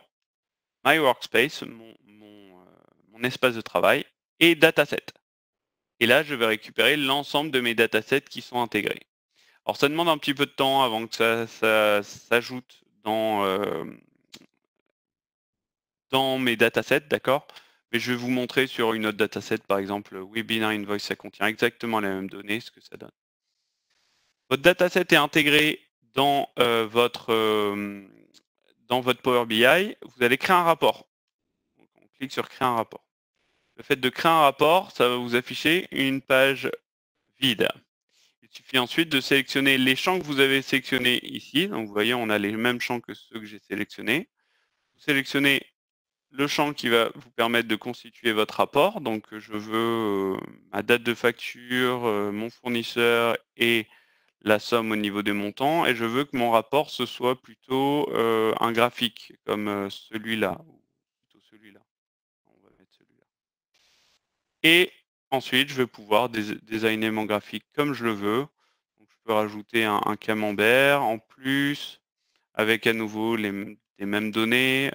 My Workspace, euh, mon, espace de travail, et Dataset. Et là, je vais récupérer l'ensemble de mes datasets qui sont intégrés. Alors ça demande un petit peu de temps avant que ça, s'ajoute dans, euh, dans mes datasets, d'accord mais je vais vous montrer sur une autre dataset, par exemple, euh, Webinar Invoice, ça contient exactement les mêmes données, ce que ça donne. Votre dataset est intégré dans, euh, votre, euh, dans votre Power BI. Vous allez créer un rapport. on clique sur Créer un rapport. Le fait de créer un rapport, ça va vous afficher une page vide. Il suffit ensuite de sélectionner les champs que vous avez sélectionnés ici. Donc vous voyez, on a les mêmes champs que ceux que j'ai sélectionnés. Vous sélectionnez le champ qui va vous permettre de constituer votre rapport. Donc je veux euh, ma date de facture, euh, mon fournisseur et la somme au niveau des montants. Et je veux que mon rapport ce soit plutôt euh, un graphique comme celui-là. Plutôt celui-là. Et ensuite, je vais pouvoir designer mon graphique comme je le veux. je peux rajouter un, camembert en plus, avec à nouveau les, mêmes données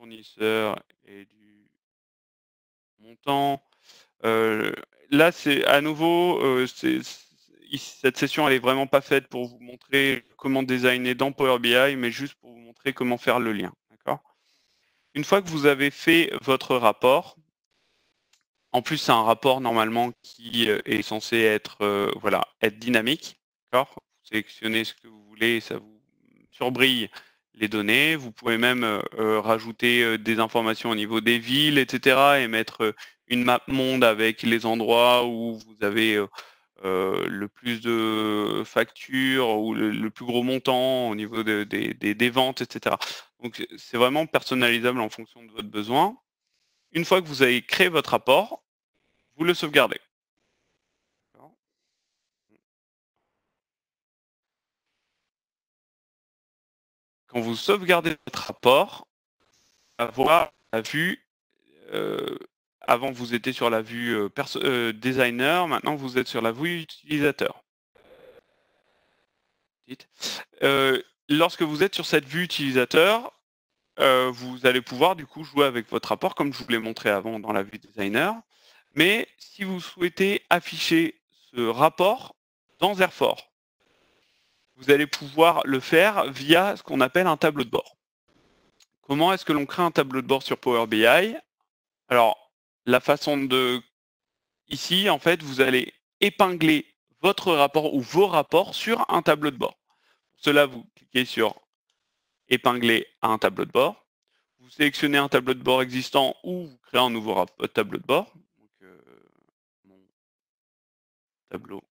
fournisseur et du montant. là, c'est à nouveau, cette session elle est vraiment pas faite pour vous montrer comment designer dans Power BI, mais juste pour vous montrer comment faire le lien. Une fois que vous avez fait votre rapport, en plus c'est un rapport normalement qui euh, est censé être euh, voilà être dynamique. Vous sélectionnez ce que vous voulez, ça vous surbrille données. Vous pouvez même euh, euh, rajouter euh, des informations au niveau des villes, etc. et mettre une map monde avec les endroits où vous avez le plus de factures ou le, plus gros montant au niveau des ventes, etc. Donc c'est vraiment personnalisable en fonction de votre besoin. Une fois que vous avez créé votre rapport, vous le sauvegardez. quand vous sauvegardez votre rapport, avoir la vue, euh, avant vous étiez sur la vue euh, euh, designer, maintenant vous êtes sur la vue utilisateur. lorsque vous êtes sur cette vue utilisateur, vous allez pouvoir du coup jouer avec votre rapport comme je vous l'ai montré avant dans la vue designer. Mais si vous souhaitez afficher ce rapport dans Airforce vous allez pouvoir le faire via ce qu'on appelle un tableau de bord. Comment est-ce que l'on crée un tableau de bord sur Power BI Alors, la façon de... Ici, en fait, vous allez épingler votre rapport ou vos rapports sur un tableau de bord. Pour cela, vous cliquez sur épingler à un tableau de bord. Vous sélectionnez un tableau de bord existant ou vous créez un nouveau tableau de bord. Euh, tableau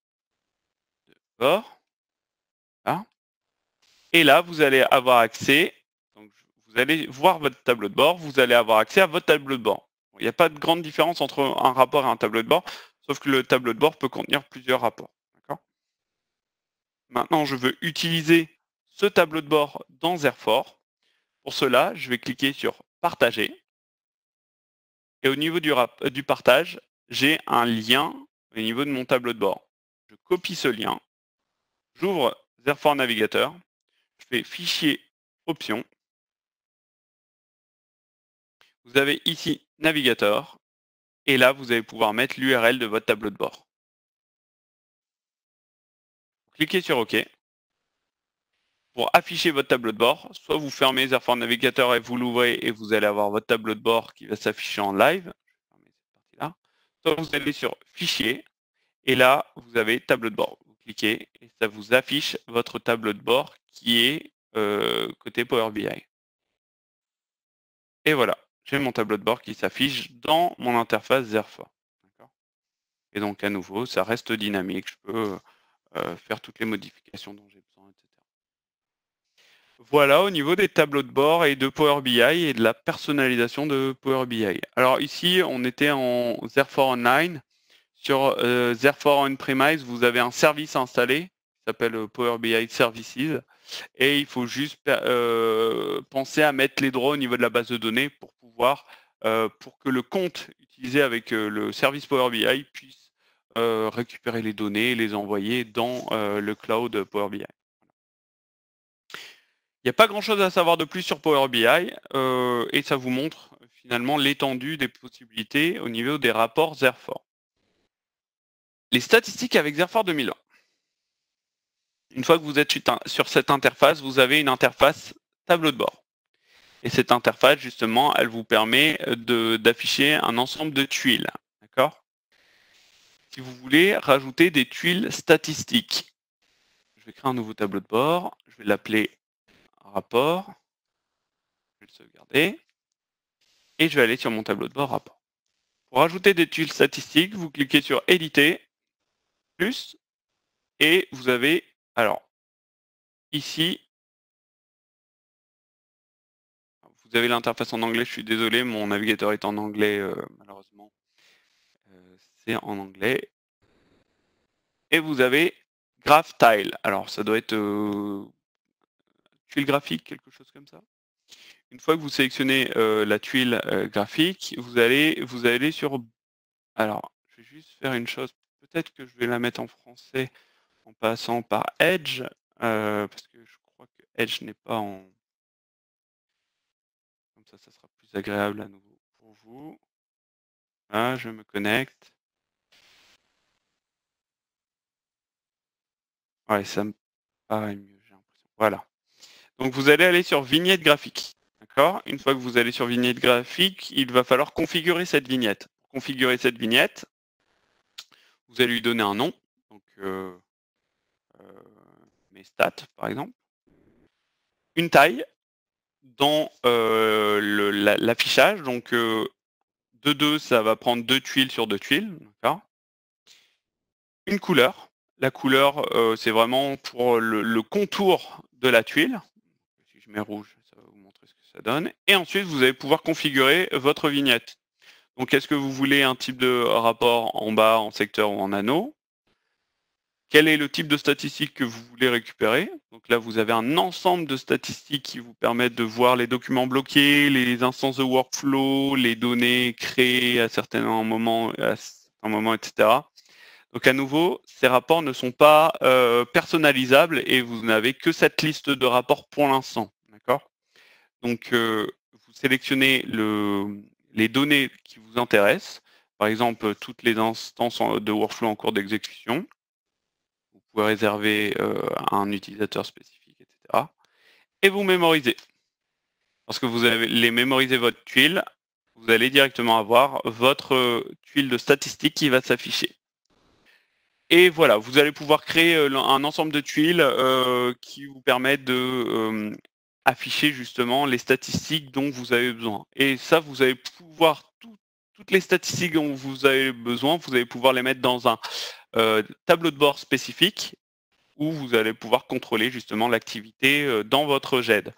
de bord. Et là, vous allez avoir accès, vous allez voir votre tableau de bord, vous allez avoir accès à votre tableau de bord. Il n'y a pas de grande différence entre un rapport et un tableau de bord, sauf que le tableau de bord peut contenir plusieurs rapports. Maintenant, je veux utiliser ce tableau de bord dans Airfort. Pour cela, je vais cliquer sur Partager. Et au niveau du, du partage, j'ai un lien au niveau de mon tableau de bord. Je copie ce lien. J'ouvre Zerfor Navigateur. Je fais Fichier, Options. Vous avez ici Navigateur. Et là, vous allez pouvoir mettre l'URL de votre tableau de bord. Cliquez sur OK. Pour afficher votre tableau de bord, soit vous fermez Zerfor Navigateur et vous l'ouvrez et vous allez avoir votre tableau de bord qui va s'afficher en live. Je vais cette partie-là. Soit vous allez sur Fichier et là, vous avez tableau de bord et ça vous affiche votre tableau de bord qui est euh, côté Power BI. Et voilà, j'ai mon tableau de bord qui s'affiche dans mon interface D'accord. Et donc à nouveau, ça reste dynamique, je peux euh, faire toutes les modifications dont j'ai besoin, etc. Voilà au niveau des tableaux de bord et de Power BI et de la personnalisation de Power BI. Alors ici, on était en Zerfor Online. Sur Zerfor euh, On-Premise, vous avez un service installé qui s'appelle euh, Power BI Services et il faut juste euh, penser à mettre les droits au niveau de la base de données pour pouvoir, pour que le compte utilisé avec le service Power BI puisse récupérer les données et les envoyer dans le cloud Power BI. Il n'y a pas grand-chose à savoir de plus sur Power BI et ça vous montre finalement l'étendue des possibilités au niveau des rapports Zerfor. Les statistiques avec Zerfor 2000. Une fois que vous êtes sur cette interface, vous avez une interface tableau de bord. Et cette interface, justement, elle vous permet euh, d'afficher un ensemble de tuiles. D'accord Si vous voulez rajouter des tuiles statistiques, je vais créer un nouveau tableau de bord. Je vais l'appeler rapport. Je vais le sauvegarder. Et je vais aller sur mon tableau de bord rapport. Pour ajouter des tuiles statistiques, vous cliquez sur éditer et vous avez, alors, ici, vous avez l'interface en anglais, je suis désolé, mon navigateur est en anglais, euh, malheureusement. Euh, c'est en anglais. Et vous avez graph tile. Alors, ça doit être euh, tuile graphique, quelque chose comme ça. Une fois que vous sélectionnez la tuile graphique, vous allez vous allez sur. Alors, je vais juste faire une chose peut-être que je vais la mettre en français en passant par Edge, euh, parce que je crois que Edge n'est pas en... Comme ça, ça sera plus agréable à nouveau pour vous. Ah, je me connecte. Ouais, ça me paraît mieux, j'ai l'impression. Voilà. Donc vous allez aller sur vignette graphique. D'accord Une fois que vous allez sur vignette graphique, il va falloir configurer cette vignette. configurer cette vignette, vous allez lui donner un nom, donc euh, euh, mes stats par exemple, une taille dans euh, l'affichage, donc de 2 ça va prendre deux tuiles sur deux tuiles, une couleur, la couleur c'est vraiment pour le, le, contour de la tuile, si je mets rouge ça va vous montrer ce que ça donne, et ensuite vous allez pouvoir configurer votre vignette. Donc est-ce que vous voulez un type de rapport en bas, en secteur ou en anneau Quel est le type de statistique que vous voulez récupérer Donc là, vous avez un ensemble de statistiques qui vous permettent de voir les documents bloqués, les instances de workflow, les données créées à certains moments, à etc. Donc à nouveau, ces rapports ne sont pas euh, personnalisables et vous n'avez que cette liste de rapports pour l'instant. D'accord Donc euh, vous sélectionnez le, les données qui vous intéressent, par exemple toutes les instances de workflow en cours d'exécution, vous pouvez réserver euh, un utilisateur spécifique, etc. Et vous mémorisez. Lorsque vous avez les votre tuile, vous allez directement avoir votre euh, tuile de statistiques qui va s'afficher. Et voilà, vous allez pouvoir créer euh, un ensemble de tuiles qui vous permettent de, afficher justement les statistiques dont vous avez besoin. Et ça, vous allez pouvoir toutes les statistiques dont vous avez besoin, vous allez pouvoir les mettre dans un euh, tableau de bord spécifique où vous allez pouvoir contrôler justement l'activité euh, dans votre GED.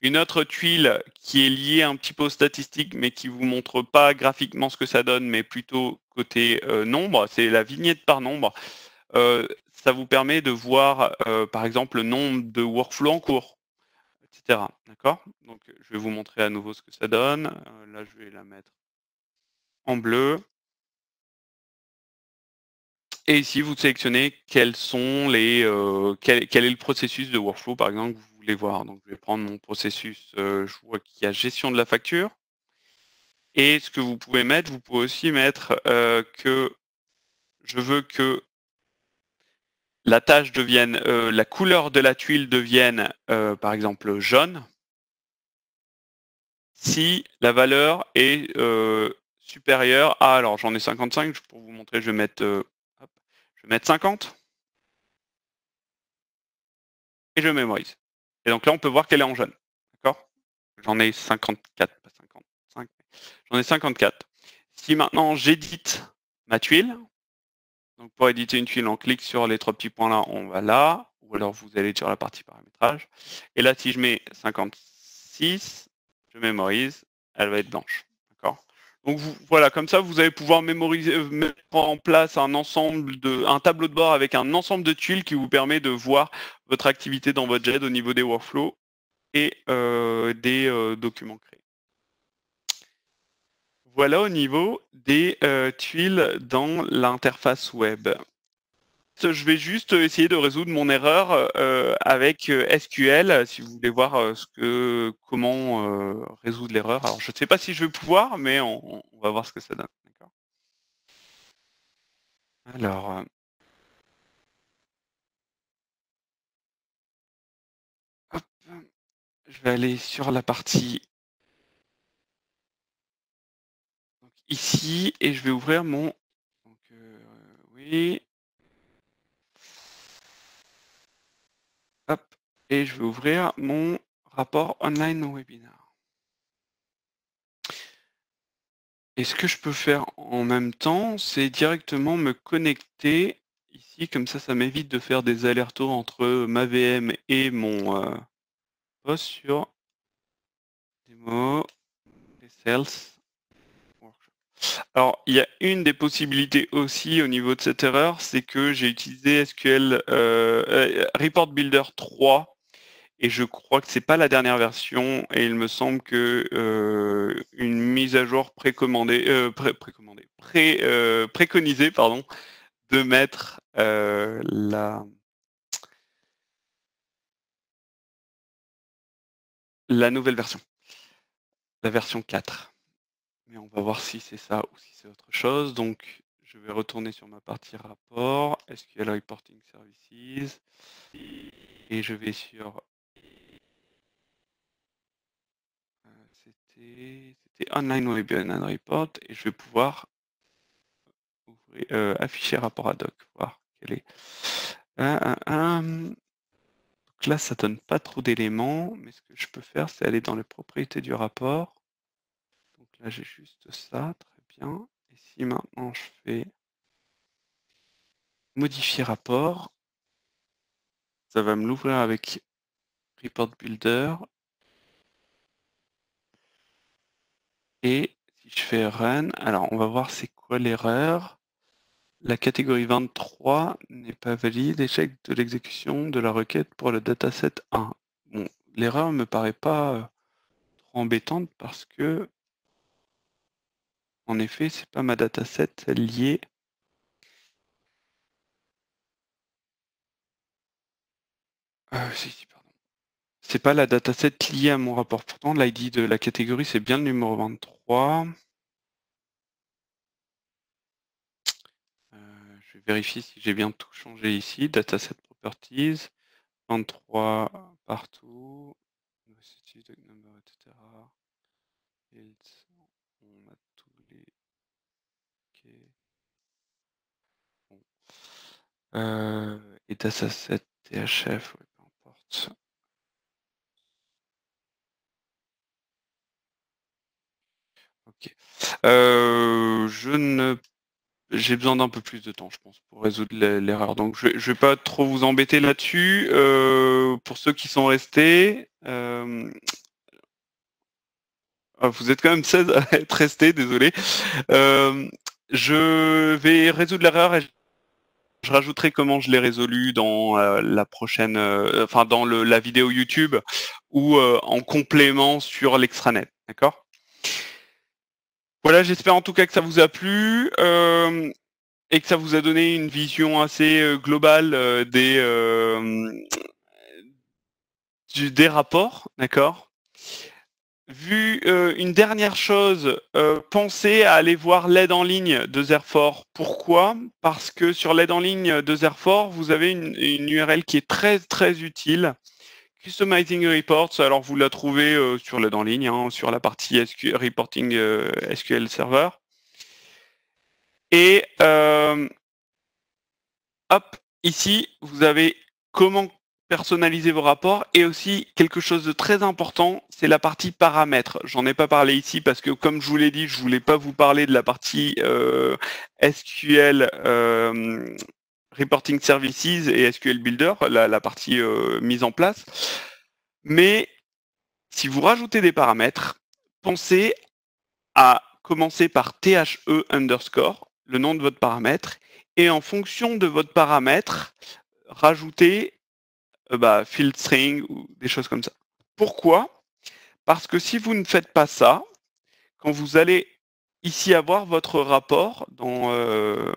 Une autre tuile qui est liée un petit peu aux statistiques, mais qui ne vous montre pas graphiquement ce que ça donne, mais plutôt côté euh, nombre, c'est la vignette par nombre. ça vous permet de voir, par exemple, le nombre de workflows en cours, D'accord Donc, je vais vous montrer à nouveau ce que ça donne. là, je vais la mettre en bleu. Et ici, vous sélectionnez quels sont les, quel, est le processus de workflow, par exemple, que vous voulez voir. Donc, je vais prendre mon processus, qui je vois qu'il a gestion de la facture. Et ce que vous pouvez mettre, vous pouvez aussi mettre que je veux que la tâche devienne, euh, la couleur de la tuile devienne euh, par exemple jaune si la valeur est euh, supérieure à, alors j'en ai 55, pour vous montrer je vais mettre, je 50 et je mémorise. Et donc là on peut voir qu'elle est en jaune. D'accord J'en ai 54, pas 55, j'en ai 54. Si maintenant j'édite ma tuile, pour éditer une tuile, on clique sur les trois petits points là, on va là, ou alors vous allez sur la partie paramétrage. Et là, si je mets 56, je mémorise, elle va être blanche. Donc voilà, comme ça, vous allez pouvoir mémoriser, euh, mettre en place un ensemble de, un tableau de bord avec un ensemble de tuiles qui vous permet de voir votre activité dans votre jet au niveau des workflows et euh, des euh, documents créés. Voilà au niveau des euh, tuiles dans l'interface web. Je vais juste essayer de résoudre mon erreur euh, avec euh, SQL, si vous voulez voir comment résoudre l'erreur. Alors je ne sais pas si je vais pouvoir, mais on, va voir ce que ça donne. Alors. Je vais aller sur la partie ici et je vais ouvrir mon. Euh, oui. Et je vais ouvrir mon rapport online webinar. Et ce que je peux faire en même temps, c'est directement me connecter ici, comme ça, ça m'évite de faire des allers-retours entre ma VM et mon euh, poste sur démo, les sales. Alors, il y a une des possibilités aussi au niveau de cette erreur, c'est que j'ai utilisé SQL euh, euh, Report Builder 3 et je crois que ce n'est pas la dernière version et il me semble que euh, une mise à jour précommandée, préconisée, pardon, de mettre la la nouvelle version, la version 4 on va voir si c'est ça ou si c'est autre chose. Donc, je vais retourner sur ma partie rapport, SQL Reporting Services, et je vais sur... Euh, c'était Online Web and Report, et je vais pouvoir euh, afficher rapport ad hoc, voir quel est. là, ça donne pas trop d'éléments, mais ce que je peux faire, c'est aller dans les propriétés du rapport, là j'ai juste ça, très bien. Et si maintenant je fais modifier rapport, ça va me l'ouvrir avec Report Builder. Et si je fais run, alors on va voir c'est quoi l'erreur. La catégorie 23 n'est pas valide, échec de l'exécution de la requête pour le dataset 1. Bon, l'erreur me paraît pas euh, trop embêtante parce que en effet, c'est pas ma dataset liée. Euh, C'est pas la dataset liée à mon rapport. Pourtant, l'ID de la catégorie, c'est bien le numéro 23. Euh, je vérifie si j'ai bien tout changé ici. Dataset properties, 23 partout, Euh, et à THF, ouais, peu importe. Ok. Euh, je ne j'ai besoin d'un peu plus de temps, je pense, pour résoudre l'erreur. Donc, je, ne vais pas trop vous embêter là-dessus. Euh, pour ceux qui sont restés, ah, vous êtes quand même 16 à être restés, désolé. je vais résoudre l'erreur et je rajouterai comment je l'ai résolu dans euh, la prochaine, euh, enfin dans la vidéo YouTube ou euh, en complément sur l'extranet, d'accord Voilà, j'espère en tout cas que ça vous a plu et que ça vous a donné une vision assez globale des rapports, d'accord vu euh, une dernière chose, euh, pensez à aller voir l'aide en ligne de Zerfor. Pourquoi Parce que sur l'aide en ligne de Zerfor, vous avez une, URL qui est très très utile. Customizing Reports, alors vous la trouvez euh, sur l'aide en ligne, hein, sur la partie Reporting SQL Server. Et hop, ici, vous avez comment personnaliser vos rapports et aussi quelque chose de très important, c'est la partie paramètres. J'en ai pas parlé ici parce que comme je vous l'ai dit, je voulais pas vous parler de la partie euh, SQL euh, Reporting Services et SQL Builder, la, partie euh, mise en place. Mais si vous rajoutez des paramètres, pensez à commencer par THE underscore, le nom de votre paramètre, et en fonction de votre paramètre, rajoutez euh, bah, filtering ou des choses comme ça. Pourquoi Parce que si vous ne faites pas ça, quand vous allez ici avoir votre rapport dans, euh,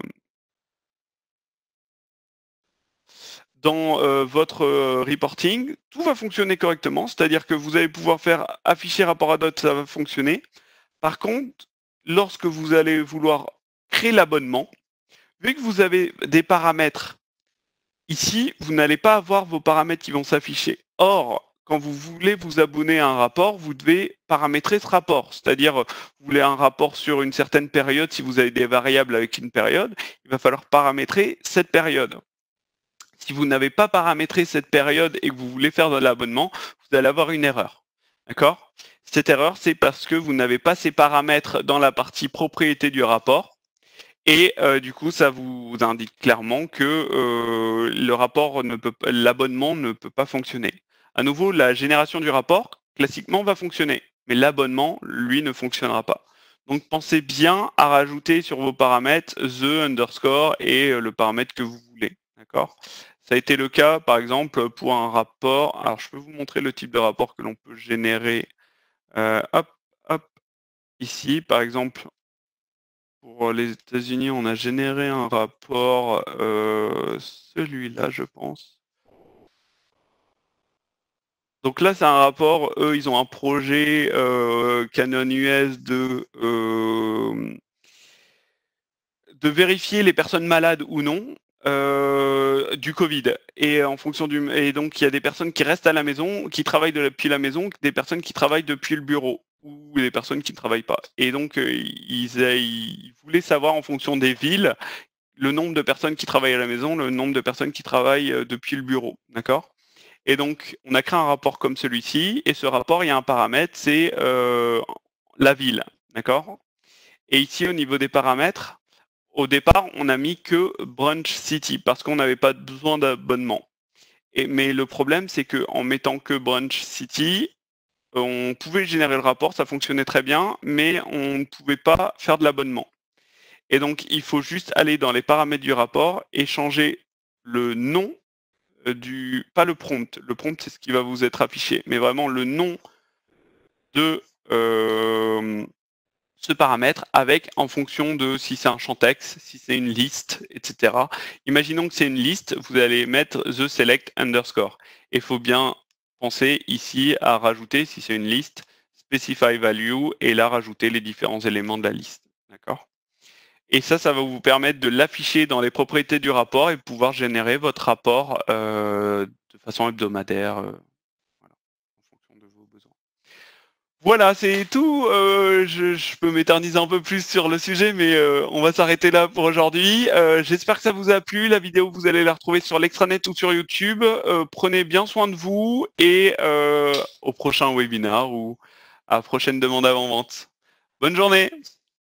dans euh, votre reporting, tout va fonctionner correctement, c'est-à-dire que vous allez pouvoir faire afficher rapport à d'autres, ça va fonctionner. Par contre, lorsque vous allez vouloir créer l'abonnement, vu que vous avez des paramètres Ici, vous n'allez pas avoir vos paramètres qui vont s'afficher. Or, quand vous voulez vous abonner à un rapport, vous devez paramétrer ce rapport. C'est-à-dire, vous voulez un rapport sur une certaine période, si vous avez des variables avec une période, il va falloir paramétrer cette période. Si vous n'avez pas paramétré cette période et que vous voulez faire de l'abonnement, vous allez avoir une erreur. D'accord Cette erreur, c'est parce que vous n'avez pas ces paramètres dans la partie propriété du rapport et euh, du coup, ça vous indique clairement que euh, le rapport l'abonnement ne peut pas fonctionner. À nouveau, la génération du rapport, classiquement, va fonctionner, mais l'abonnement, lui, ne fonctionnera pas. Donc pensez bien à rajouter sur vos paramètres the underscore et euh, le paramètre que vous voulez. D'accord Ça a été le cas, par exemple, pour un rapport. Alors je peux vous montrer le type de rapport que l'on peut générer. hop, hop. Ici, par exemple, pour les États-Unis, on a généré un rapport, euh, celui-là, je pense. Donc là, c'est un rapport, eux, ils ont un projet euh, Canon US de, euh, de vérifier les personnes malades ou non. du Covid. Et en fonction du et donc il y a des personnes qui restent à la maison, qui travaillent depuis la maison, des personnes qui travaillent depuis le bureau ou les personnes qui ne travaillent pas. Et donc, euh, ils, voulaient savoir en fonction des villes le nombre de personnes qui travaillent à la maison, le nombre de personnes qui travaillent euh, depuis le bureau. D'accord Et donc, on a créé un rapport comme celui-ci. Et ce rapport, il y a un paramètre, c'est euh, la ville. D'accord Et ici, au niveau des paramètres, au départ, on a mis que Brunch City parce qu'on n'avait pas besoin d'abonnement. mais le problème, c'est qu'en mettant que Brunch City, on pouvait générer le rapport, ça fonctionnait très bien, mais on ne pouvait pas faire de l'abonnement. Et donc, il faut juste aller dans les paramètres du rapport et changer le nom euh, du, pas le prompt, le prompt c'est ce qui va vous être affiché, mais vraiment le nom de euh, ce paramètre avec en fonction de si c'est un champ texte, si c'est une liste, etc. Imaginons que c'est une liste, vous allez mettre the select underscore. il faut bien Pensez ici à rajouter, si c'est une liste, specify value et là rajouter les différents éléments de la liste. D'accord Et ça, ça va vous permettre de l'afficher dans les propriétés du rapport et pouvoir générer votre rapport euh, de façon hebdomadaire. Euh. Voilà, c'est tout. Euh, je, peux m'éterniser un peu plus sur le sujet, mais euh, on va s'arrêter là pour aujourd'hui. Euh, j'espère que ça vous a plu. La vidéo, vous allez la retrouver sur l'extranet ou sur YouTube. prenez bien soin de vous et au prochain webinar ou à prochaine demande avant-vente. Bonne journée